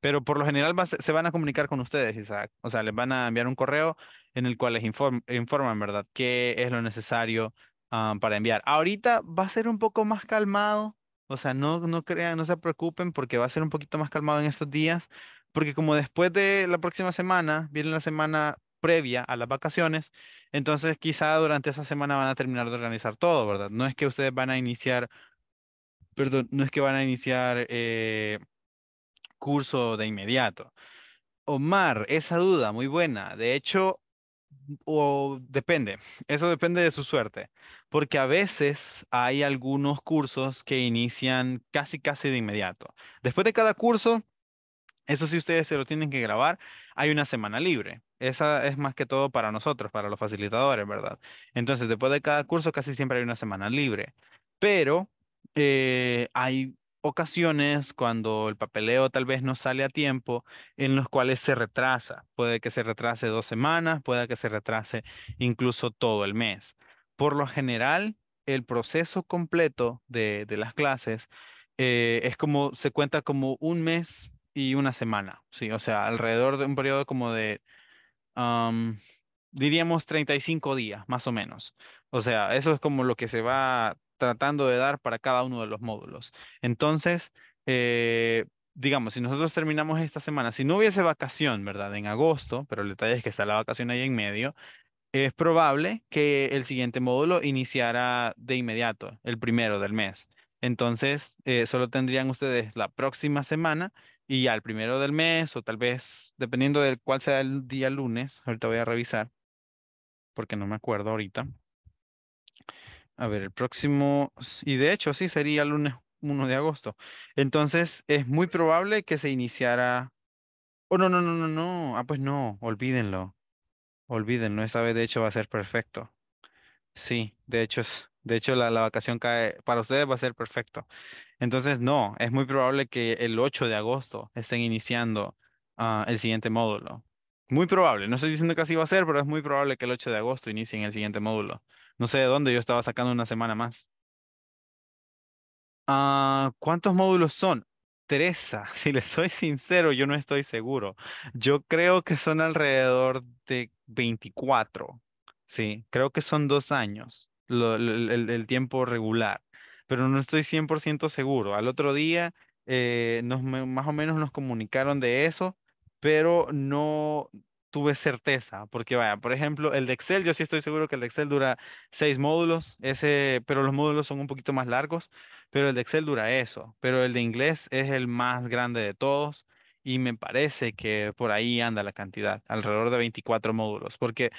Pero por lo general se van a comunicar con ustedes, Isaac. O sea, les van a enviar un correo en el cual les informan, ¿verdad? ¿Qué es lo necesario ah, para enviar? Ahorita va a ser un poco más calmado. O sea, no, no crean, no se preocupen porque va a ser un poquito más calmado en estos días. Porque como después de la próxima semana, viene la semana previa a las vacaciones, entonces quizá durante esa semana van a terminar de organizar todo, ¿verdad? No es que ustedes van a iniciar, perdón, no es que van a iniciar eh, curso de inmediato. Omar, esa duda, muy buena. De hecho, o depende, eso depende de su suerte, porque a veces hay algunos cursos que inician casi, casi de inmediato. Después de cada curso, eso sí ustedes se lo tienen que grabar, hay una semana libre. Esa es más que todo para nosotros, para los facilitadores, ¿verdad? Entonces, después de cada curso casi siempre hay una semana libre, pero eh, hay ocasiones cuando el papeleo tal vez no sale a tiempo, en los cuales se retrasa. Puede que se retrase dos semanas, puede que se retrase incluso todo el mes. Por lo general, el proceso completo de, las clases eh, es como, se cuenta como un mes y una semana, ¿sí? O sea, alrededor de un periodo como de, diríamos, 35 días, más o menos. O sea, eso es como lo que se va tratando de dar para cada uno de los módulos. Entonces, eh, digamos, si nosotros terminamos esta semana, si no hubiese vacación, ¿verdad? En agosto, pero el detalle es que está la vacación ahí en medio, es probable que el siguiente módulo iniciara de inmediato, el primero del mes. Entonces, eh, solo tendrían ustedes la próxima semana y ya el primero del mes, o tal vez, dependiendo de cuál sea el día lunes, ahorita voy a revisar, porque no me acuerdo ahorita. A ver, el próximo, y de hecho sí sería el lunes 1 de agosto. Entonces es muy probable que se iniciara. Oh, no, no, no, no, no. Ah, pues no, olvídenlo. Olvídenlo, esta vez de hecho va a ser perfecto. Sí, de hecho, de hecho la, la vacación cae, para ustedes va a ser perfecto. Entonces, no, es muy probable que el 8 de agosto estén iniciando ah, el siguiente módulo. Muy probable, no estoy diciendo que así va a ser, pero es muy probable que el 8 de agosto inicien el siguiente módulo. No sé de dónde, yo estaba sacando una semana más. Ah, ¿Cuántos módulos son? Teresa, <laughs> si le soy sincero, yo no estoy seguro. Yo creo que son alrededor de 24. Sí, creo que son dos años el, tiempo regular, pero no estoy 100% seguro. Al otro día, eh, más o menos nos comunicaron de eso, pero no, tuve certeza, porque vaya, por ejemplo, el de Excel, yo sí estoy seguro que el de Excel dura seis módulos, ese, pero los módulos son un poquito más largos, pero el de Excel dura eso, pero el de inglés es el más grande de todos y me parece que por ahí anda la cantidad, alrededor de 24 módulos, porque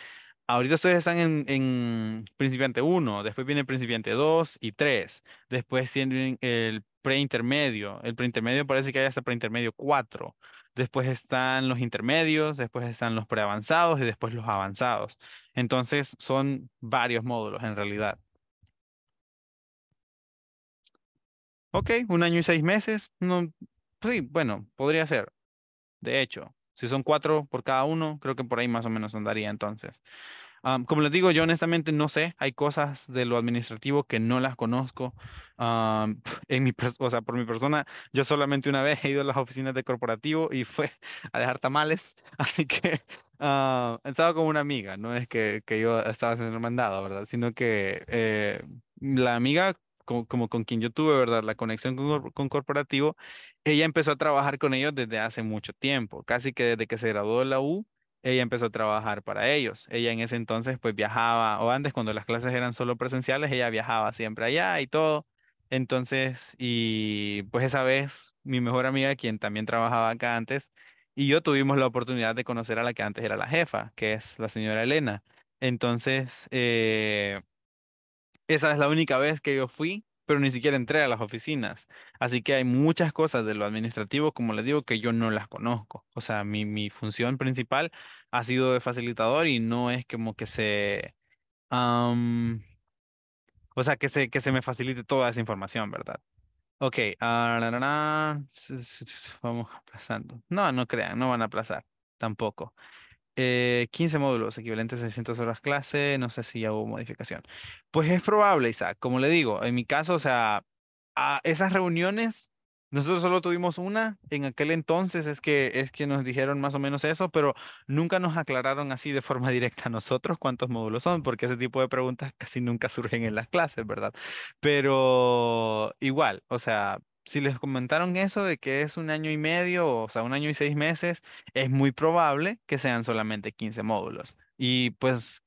ahorita ustedes están en, en principiante 1, después viene principiante 2 y 3, después tienen el preintermedio, el preintermedio parece que hay hasta preintermedio 4 después están los intermedios, después están los preavanzados y después los avanzados. Entonces son varios módulos en realidad. Ok, un año y seis meses. No, sí, bueno, podría ser. De hecho, si son cuatro por cada uno, creo que por ahí más o menos andaría entonces como les digo, yo honestamente no sé, hay cosas de lo administrativo que no las conozco. <laughs> en mi, o sea, por mi persona, yo solamente una vez he ido a las oficinas de corporativo y fue a dejar tamales, <laughs> así que ah, estaba con una amiga, no es que, que yo estaba siendo mandado, ¿verdad? Sino que eh, la amiga como, con quien yo tuve, ¿verdad? La conexión con, con, corporativo, ella empezó a trabajar con ellos desde hace mucho tiempo, casi que desde que se graduó de la U, ella empezó a trabajar para ellos. Ella en ese entonces pues viajaba, o antes cuando las clases eran solo presenciales, ella viajaba siempre allá y todo. Entonces, y pues esa vez mi mejor amiga, quien también trabajaba acá antes, y yo tuvimos la oportunidad de conocer a la que antes era la jefa, que es la señora Elena. Entonces, eh, esa es la única vez que yo fui pero ni siquiera entré a las oficinas. Así que hay muchas cosas de lo administrativo, como les digo, que yo no las conozco. O sea, mi, mi función principal ha sido de facilitador y no es como que se... o sea, que se, que se me facilite toda esa información, ¿verdad? Ok, ah, vamos aplazando. No, no crean, no van a aplazar tampoco. 15 eh, módulos equivalentes a 600 horas clase, no sé si ya hubo modificación. Pues es probable, Isaac, como le digo, en mi caso, o sea, a esas reuniones, nosotros solo tuvimos una en aquel entonces, es que, es que nos dijeron más o menos eso, pero nunca nos aclararon así de forma <laughs> directa a nosotros cuántos módulos son, porque ese tipo de preguntas casi nunca surgen en las clases, ¿verdad? Pero igual, o sea, si les comentaron eso de que es un año y medio, o sea, un año y seis meses, es muy probable que sean solamente 15 módulos. Y pues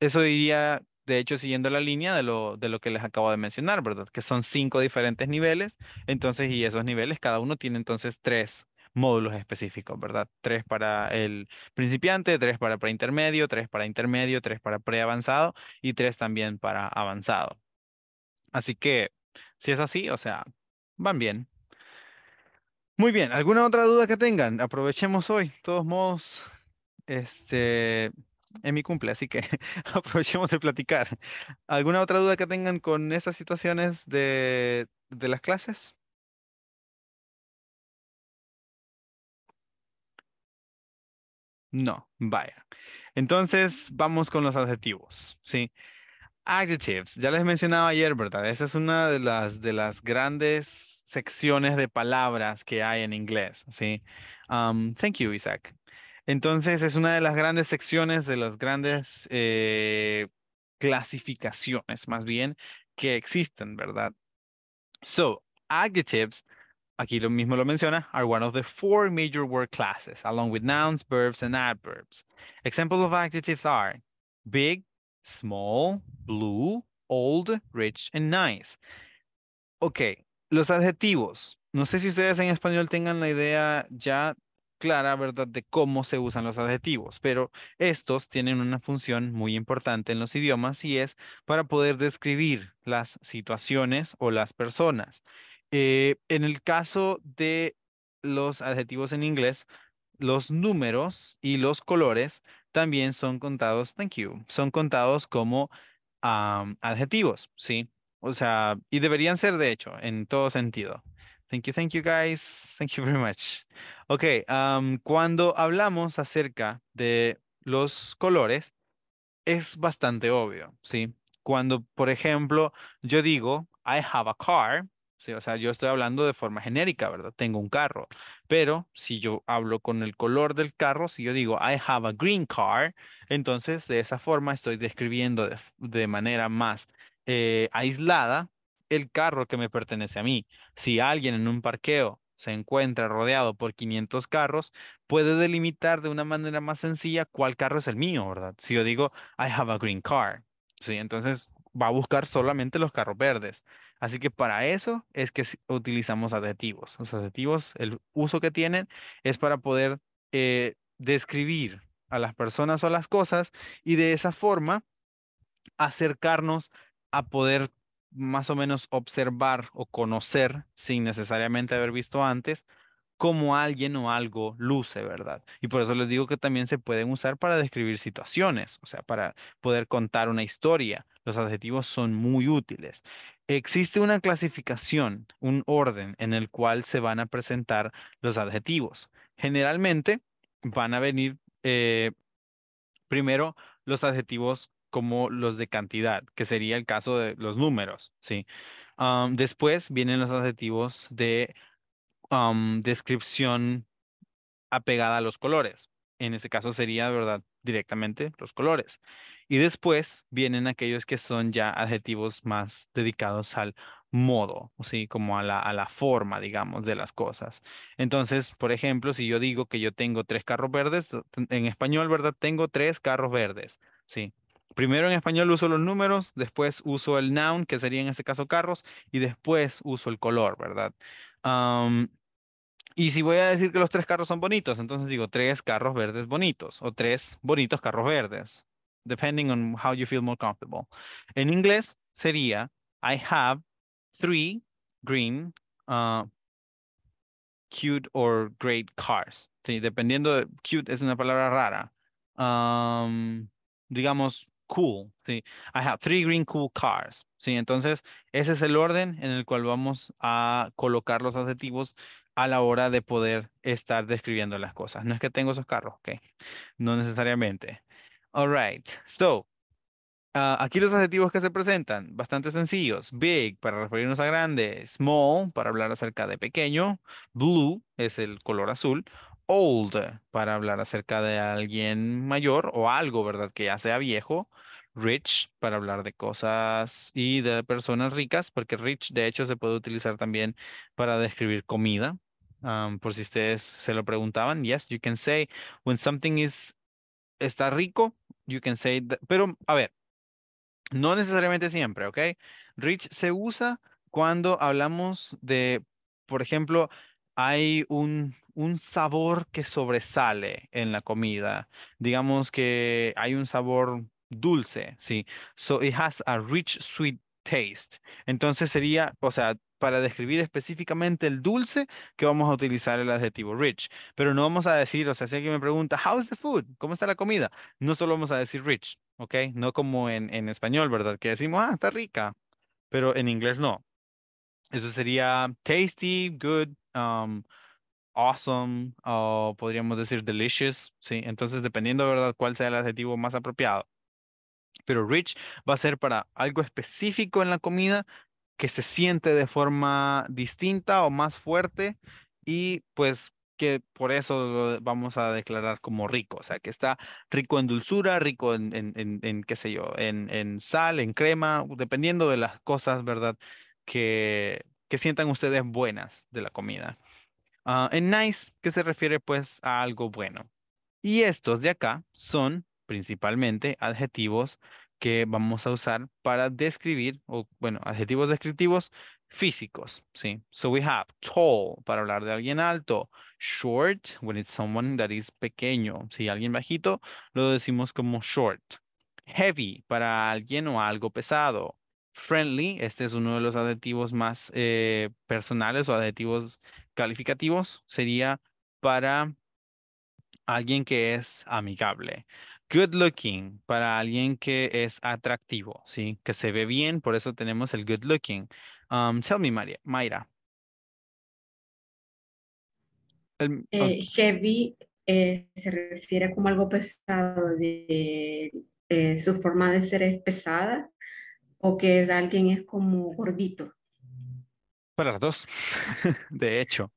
eso diría, de hecho, siguiendo la línea de lo, de lo que les acabo de mencionar, ¿verdad? Que son cinco diferentes niveles, entonces, y esos niveles, cada uno tiene entonces tres módulos específicos, ¿verdad? Tres para el principiante, tres para preintermedio, tres para intermedio, tres para preavanzado y tres también para avanzado. Así que, si es así, o sea, van bien. Muy bien, ¿alguna otra duda que tengan? Aprovechemos hoy, de todos modos, este, en mi cumple, así que <laughs> aprovechemos de platicar. ¿Alguna otra duda que tengan con estas situaciones de, de las clases? No, vaya. Entonces, vamos con los adjetivos, ¿sí? sí Adjectives, ah, ya les mencionaba ayer, ¿verdad? Esa es una de las, de las grandes secciones de palabras que hay en inglés, ¿sí? Um, thank you, Isaac. Entonces, es una de las grandes secciones, de las grandes eh, clasificaciones, más bien, que existen, ¿verdad? So, adjectives, aquí lo mismo lo menciona, are one of the four major word classes, along with nouns, verbs, and adverbs. Examples of adjectives are big, small, blue, old, rich, and nice. Ok, los adjetivos. No sé si ustedes en español tengan la idea ya clara, ¿verdad?, de cómo se usan los adjetivos, pero estos tienen una función muy importante en los idiomas y es para poder describir las situaciones o las personas. Eh, en el caso de los adjetivos en inglés, los números y los colores también son contados, thank you, son contados como adjetivos, ¿sí? O sea, y deberían ser de hecho, en todo sentido. Thank you, thank you guys. Thank you very much. Ok, cuando hablamos acerca de los colores, es bastante obvio, ¿sí? Cuando, por ejemplo, yo digo, I have a car, o sea, yo estoy hablando de forma genérica, ¿verdad? Tengo un carro, pero si yo hablo con el color del carro, si yo digo I have a green car, entonces de esa forma estoy describiendo de, manera más eh, aislada el carro que me pertenece a mí. Si alguien en un parqueo se encuentra rodeado por 500 carros, puede delimitar de una manera más sencilla cuál carro es el mío, ¿verdad? Si yo digo I have a green car, ¿sí? Entonces va a buscar solamente los carros verdes. Así que para eso es que utilizamos adjetivos. Los adjetivos, el uso que tienen es para poder eh, describir a las personas o las cosas y de esa forma acercarnos a poder más o menos observar o conocer sin necesariamente haber visto antes cómo alguien o algo luce, ¿verdad? Y por eso les digo que también se pueden usar para describir situaciones, o sea, para poder contar una historia. Los adjetivos son muy útiles. Existe una clasificación, un orden en el cual se van a presentar los adjetivos. Generalmente van a venir eh, primero los adjetivos como los de cantidad, que sería el caso de los números, ¿sí? Ah, después vienen los adjetivos de descripción apegada a los colores. En ese caso sería, ¿verdad? Directamente los colores. Y después vienen aquellos que son ya adjetivos más dedicados al modo, ¿sí? como a la, a la forma, digamos, de las cosas. Entonces, por ejemplo, si yo digo que yo tengo tres carros verdes, en español, ¿verdad? Tengo tres carros verdes, ¿sí? Primero en español uso los números, después uso el noun, que sería en este caso carros, y después uso el color, ¿verdad? y si voy a decir que los tres carros son bonitos, entonces digo tres carros verdes bonitos o tres bonitos carros verdes, depending on how you feel more comfortable. En inglés sería, I have three green uh, cute or great cars. Sí, dependiendo, de, cute es una palabra rara. Um, digamos, cool. Sí, I have three green cool cars. Sí, entonces ese es el orden en el cual vamos a colocar los adjetivos a la hora de poder estar describiendo las cosas. No es que tengo esos carros, ok. No necesariamente. Alright, So, ah, aquí los adjetivos que se presentan, bastante sencillos. Big, para referirnos a grande. Small, para hablar acerca de pequeño. Blue, es el color azul. Old, para hablar acerca de alguien mayor o algo, ¿verdad? Que ya sea viejo. Rich, para hablar de cosas y de personas ricas, porque rich, de hecho, se puede utilizar también para describir comida. por si ustedes se lo preguntaban, yes, you can say when something is está rico, you can say, pero a ver, no necesariamente siempre, ¿ok? Rich se usa cuando hablamos de, por ejemplo, hay un, un sabor que sobresale en la comida. Digamos que hay un sabor dulce, ¿sí? So it has a rich sweet taste. Entonces sería, o sea, para describir específicamente el dulce que vamos a utilizar el adjetivo rich. Pero no vamos a decir, o sea, si alguien me pregunta, how's the food? ¿Cómo está la comida? No solo vamos a decir rich, ¿ok? No como en, en español, ¿verdad? Que decimos, ah, está rica. Pero en inglés no. Eso sería tasty, good, um, awesome, o podríamos decir delicious, ¿sí? Entonces, dependiendo, ¿verdad? ¿Cuál sea el adjetivo más apropiado? pero rich va a ser para algo específico en la comida que se siente de forma distinta o más fuerte y pues que por eso vamos a declarar como rico, o sea, que está rico en dulzura, rico en, en, en, qué sé yo, en, sal, en crema, dependiendo de las cosas, ¿verdad? Que, que sientan ustedes buenas de la comida. Ah, en nice, que se refiere pues a algo bueno. Y estos de acá son principalmente adjetivos que vamos a usar para describir, o bueno, adjetivos descriptivos físicos, ¿sí? So we have tall, para hablar de alguien alto, short, when it's someone that is pequeño, si alguien bajito, lo decimos como short, heavy, para alguien o algo pesado, friendly, este es uno de los adjetivos más eh, personales o adjetivos calificativos, sería para alguien que es amigable good looking para alguien que es atractivo, ¿sí? Que se ve bien, por eso tenemos el good looking. Um, tell me, Mayra. Eh, heavy eh, se refiere como algo pesado, de, eh, su forma de ser es pesada o que es, alguien es como gordito. Para las dos, <laughs> de hecho,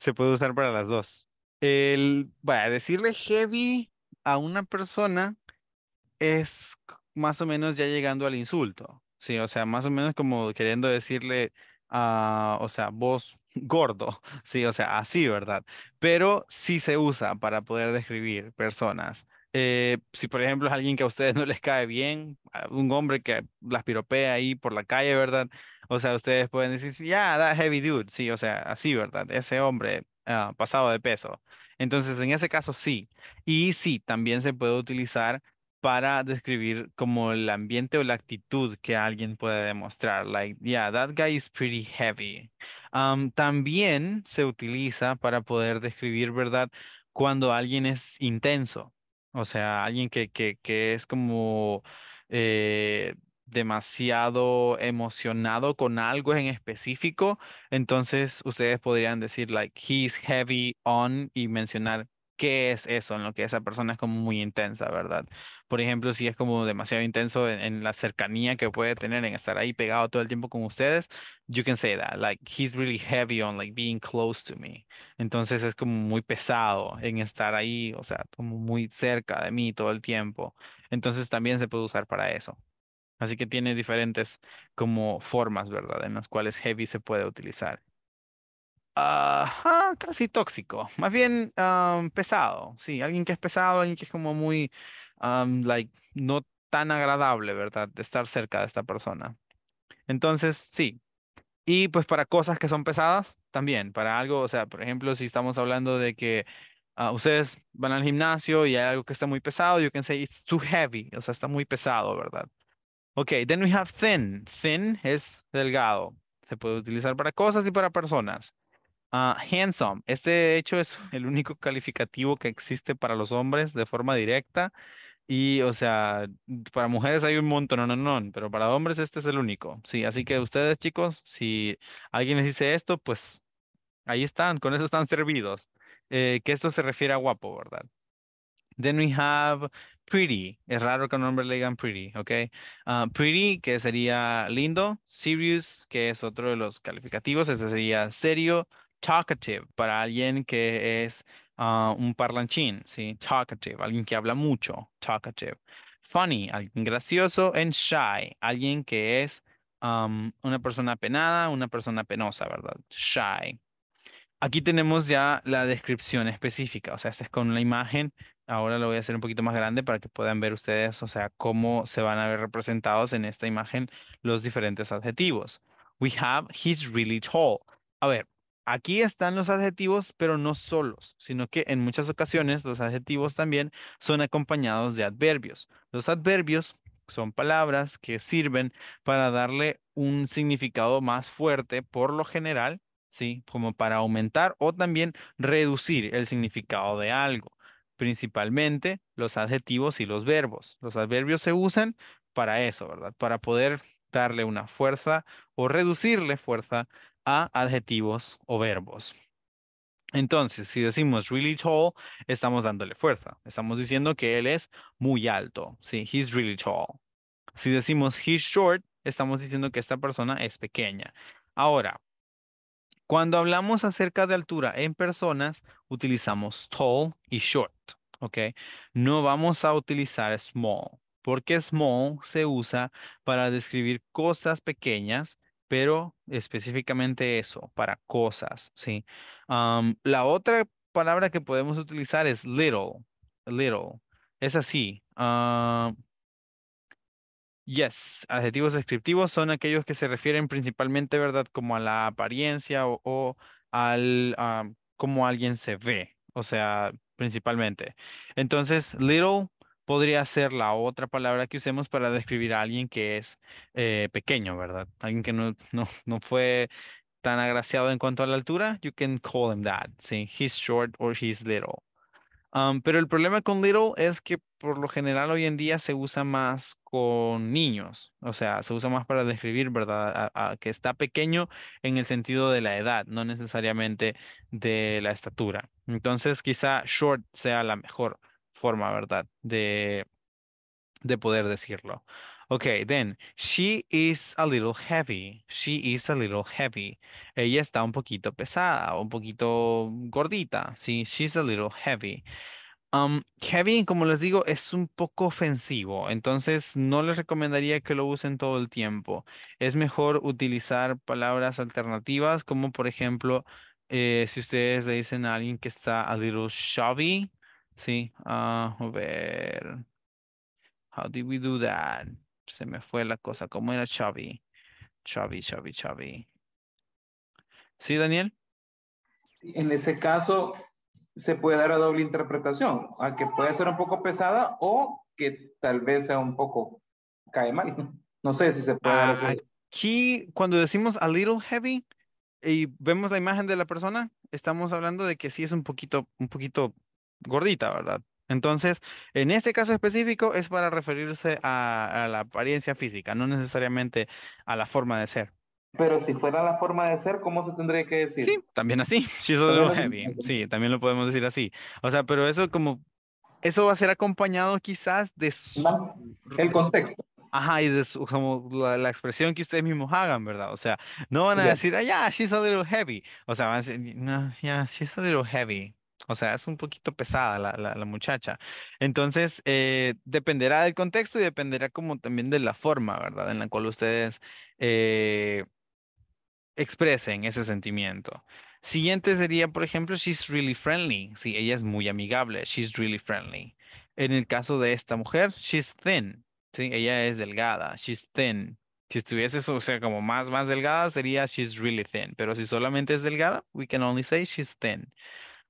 se puede usar para las dos. El, a decirle heavy a una persona es más o menos ya llegando al insulto, ¿sí? O sea, más o menos como queriendo decirle, a ah, o sea, vos <laughs> gordo, <laughs> ¿sí? O sea, así, ¿verdad? Pero sí se usa para poder describir personas. Eh, si por ejemplo es alguien que a ustedes <laughs> no les cae bien, ah, un hombre que las piropea ahí por la calle, ¿verdad? O sea, ustedes pueden decir, ya, yeah, that heavy dude, sí, o sea, así, ¿verdad? Ese hombre ah, pasado de peso. Entonces, en ese caso sí. Y sí, también se puede utilizar para describir como el ambiente o la actitud que alguien puede demostrar. Like, yeah, that guy is pretty heavy. también se utiliza para poder describir, ¿verdad? Cuando alguien es intenso. O sea, alguien que, que, que es como... Eh, demasiado emocionado con algo en específico, entonces ustedes podrían decir like he's heavy on y mencionar qué es eso en lo que esa persona es como muy intensa, ¿verdad? Por ejemplo, si es como demasiado intenso en, la cercanía que puede tener en estar ahí pegado todo el tiempo con ustedes, you can say that, like he's really heavy on like being close to me. Entonces es como muy pesado en estar ahí, o sea, como muy cerca de mí todo el tiempo. Entonces también se puede usar para eso. Así que tiene diferentes como formas, ¿verdad? En las cuales heavy se puede utilizar. Ajá, casi tóxico, más bien pesado, sí, alguien que es pesado, alguien que es como muy, like, no tan agradable, ¿verdad? De estar cerca de esta persona. Entonces, sí. Y pues para cosas que son pesadas, también, para algo, o sea, por ejemplo, si estamos hablando de que ah, ustedes van al gimnasio y hay algo que está muy pesado, yo can say it's too heavy, o sea, está muy pesado, ¿verdad? Ok, then we have thin. Thin es delgado. Se puede utilizar para cosas y para personas. Ah, handsome. Este, de hecho, es el único calificativo que existe para los hombres de forma directa. Y, o sea, para mujeres hay un montón, no, no, no, pero para hombres este es el único. Sí, así que ustedes, chicos, si alguien les dice esto, pues ahí están, con eso están servidos. Eh, que esto se refiere a guapo, ¿verdad? Then we have pretty. Es raro que un nombre le digan pretty, ¿ok? Ah, pretty, que sería lindo. Serious, que es otro de los calificativos, ese sería serio. Talkative, para alguien que es ah, un parlanchín, ¿sí? Talkative, alguien que habla mucho. Talkative. Funny, alguien gracioso. And shy, alguien que es una persona penada, una persona penosa, ¿verdad? Shy. Aquí tenemos ya la descripción específica, o sea, esta es con la imagen Ahora lo voy a hacer un poquito más grande para que puedan ver ustedes, o sea, cómo se van a ver representados en esta imagen los diferentes adjetivos. We have, he's really tall. A ver, aquí están los adjetivos, pero no solos, sino que en muchas ocasiones los adjetivos también son acompañados de adverbios. Los adverbios son palabras que sirven para darle un significado más fuerte por lo general, ¿sí? Como para aumentar o también reducir el significado de algo principalmente los adjetivos y los verbos. Los adverbios se usan para eso, ¿verdad? Para poder darle una fuerza o reducirle fuerza a adjetivos o verbos. Entonces, si decimos really tall, estamos dándole fuerza. Estamos diciendo que él es muy alto. Sí, he's really tall. Si decimos he's short, estamos diciendo que esta persona es pequeña. Ahora, cuando hablamos acerca de altura en personas, utilizamos tall y short, ¿ok? No vamos a utilizar small, porque small se usa para describir cosas pequeñas, pero específicamente eso, para cosas, ¿sí? la otra palabra que podemos utilizar es little, little. Es así. Ah, Yes, adjetivos descriptivos son aquellos que se refieren principalmente, ¿verdad? Como a la apariencia o, al cómo alguien se ve, o sea, principalmente. Entonces, little podría ser la otra palabra que usemos para describir a alguien que es eh, pequeño, ¿verdad? Alguien que no, fue tan agraciado en cuanto a la altura, you can call him that, saying he's short or he's little pero el problema con little es que por lo general hoy en día se usa más con niños, o sea, se usa más para describir, ¿verdad? que está pequeño en el sentido de la edad, no necesariamente de la estatura. Entonces, quizá short sea la mejor forma, ¿verdad? De, de poder decirlo. Okay, then she is a little heavy. She is a little heavy. Ella está un poquito pesada, un poquito gordita. Sí, she's a little heavy. Um, heavy, como les digo, es un poco ofensivo, entonces no les recomendaría que lo usen todo el tiempo. Es mejor utilizar palabras alternativas, como por ejemplo, eh, si ustedes le dicen a alguien que está a little shabby, sí, ah, a ver, how did we do that? se me fue la cosa. ¿Cómo era Chavi Chavi Chavi Chavi ¿Sí, Daniel? En ese caso, se puede dar a doble interpretación, a que puede ser un poco pesada o que tal vez sea un poco cae mal. No sé si se puede hacer. Aquí, cuando decimos a little heavy y vemos la imagen de la persona, estamos hablando de que sí es un poquito, un poquito gordita, ¿verdad? Entonces, en este caso específico es para referirse a, la apariencia física, no necesariamente a la forma de ser. Pero si fuera la forma de ser, ¿cómo se tendría que decir? Sí, también así. She's a heavy. Sí, también lo podemos decir así. O sea, pero eso como eso va a ser acompañado quizás de el contexto. Ajá, y de como la, expresión que ustedes mismos hagan, ¿verdad? O sea, no van a decir, ah, yeah, she's a little heavy. O sea, van a decir, no, yeah, she's a little heavy. O sea, es un poquito pesada la, la, muchacha. Entonces, eh, dependerá del contexto y dependerá como también de la forma, ¿verdad? En la cual ustedes eh, expresen ese sentimiento. Siguiente sería, por ejemplo, she's really friendly. Sí, ella es muy amigable. She's really friendly. En el caso de esta mujer, she's thin. Sí, ella es delgada. She's thin. Si estuviese, o sea, como más, más delgada, sería she's really thin. Pero si solamente es delgada, we can only say she's thin.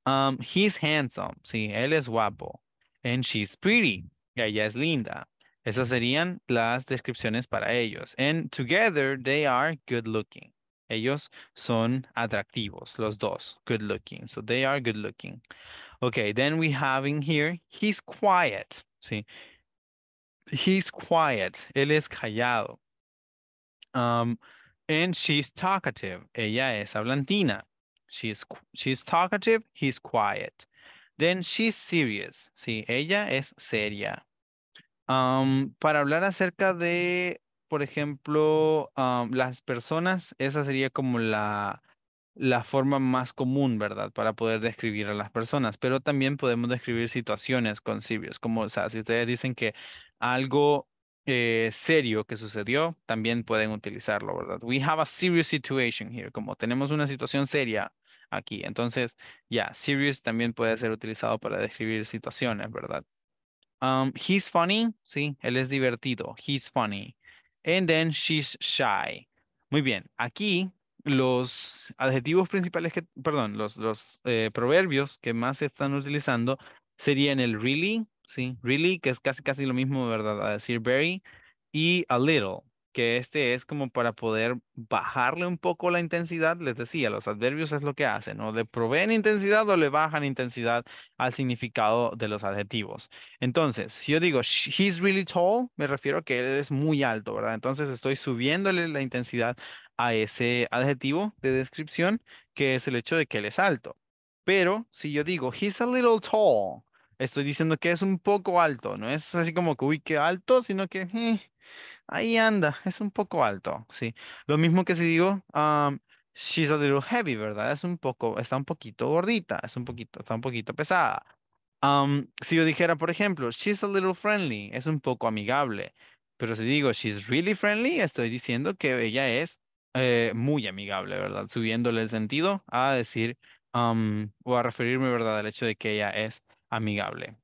Um, he's handsome, sí, él es guapo. And she's pretty, ella es linda. Esas serían las descripciones para ellos. And together they are good looking. Ellos son atractivos, los dos, good looking. So they are good looking. Okay, then we have in here, he's quiet. See, he's quiet. Él es callado. Um, and she's talkative. Ella es hablantina. She's, she's talkative, he's quiet. Then she's serious. Sí, ella es seria. Um, para hablar acerca de, por ejemplo, um, las personas, esa sería como la, la forma más común, ¿verdad? Para poder describir a las personas, pero también podemos describir situaciones con serious, como, o sea, si ustedes dicen que algo eh, serio que sucedió, también pueden utilizarlo, ¿verdad? We have a serious situation here, como tenemos una situación seria aquí. Entonces, ya, serious también puede ser utilizado para describir situaciones, ¿verdad? Um, he's funny, sí, él es divertido, he's funny. And then she's shy. Muy bien, aquí los adjetivos principales que, perdón, los, los eh, proverbios que más se están utilizando serían el really, sí, really, que es casi casi lo mismo, ¿verdad? A decir very, y a little, que este es como para poder bajarle un poco la intensidad. Les decía, los adverbios es lo que hacen, o le proveen intensidad o le bajan intensidad al significado de los adjetivos. Entonces, si yo digo, he's really tall, me refiero a que él es muy alto, ¿verdad? Entonces estoy subiéndole la intensidad a ese adjetivo de descripción, que es el hecho de que él es alto. Pero si yo digo, he's a little tall, estoy diciendo que es un poco alto, no es así como que, uy, qué alto, sino que... Eh, ahí anda, es un poco alto, sí. Lo mismo que si digo, she's a little heavy, ¿verdad? Es un poco, está un poquito gordita, es un poquito, está un poquito pesada. si yo dijera, por ejemplo, she's a little friendly, es un poco amigable. Pero si digo, she's really friendly, estoy diciendo que ella es eh, muy amigable, ¿verdad? Subiéndole el sentido a decir, o a referirme, ¿verdad?, al hecho de que ella es amigable.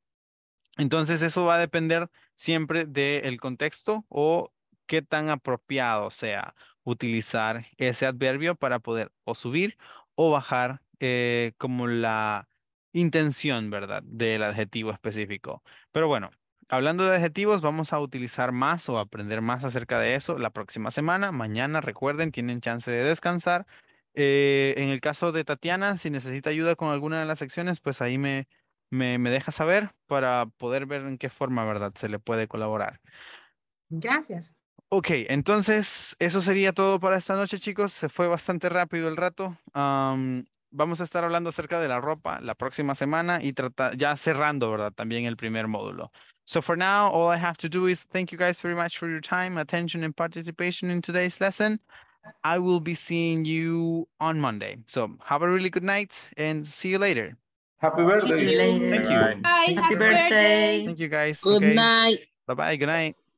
Entonces, eso va a depender siempre de el contexto o qué tan apropiado sea utilizar ese adverbio para poder o subir o bajar eh, como la intención, ¿verdad? Del adjetivo específico. Pero bueno, hablando de adjetivos, vamos a utilizar más o aprender más acerca de eso la próxima semana. Mañana, recuerden, tienen chance de descansar. Eh, en el caso de Tatiana, si necesita ayuda con alguna de las secciones, pues ahí me, me, me deja saber para poder ver en qué forma, ¿verdad? Se le puede colaborar. Gracias. Ok, entonces eso sería todo para esta noche, chicos. Se fue bastante rápido el rato. vamos a estar hablando acerca de la ropa la próxima semana y ya cerrando, ¿verdad? También el primer módulo. So for now, all I have to do is thank you guys very much for your time, attention, and participation in today's lesson. I will be seeing you on Monday. So have a really good night and see you later. Happy birthday. Thank you. Bye. Happy, Happy birthday. birthday. Thank you guys. Good okay. night. Bye-bye. Good night.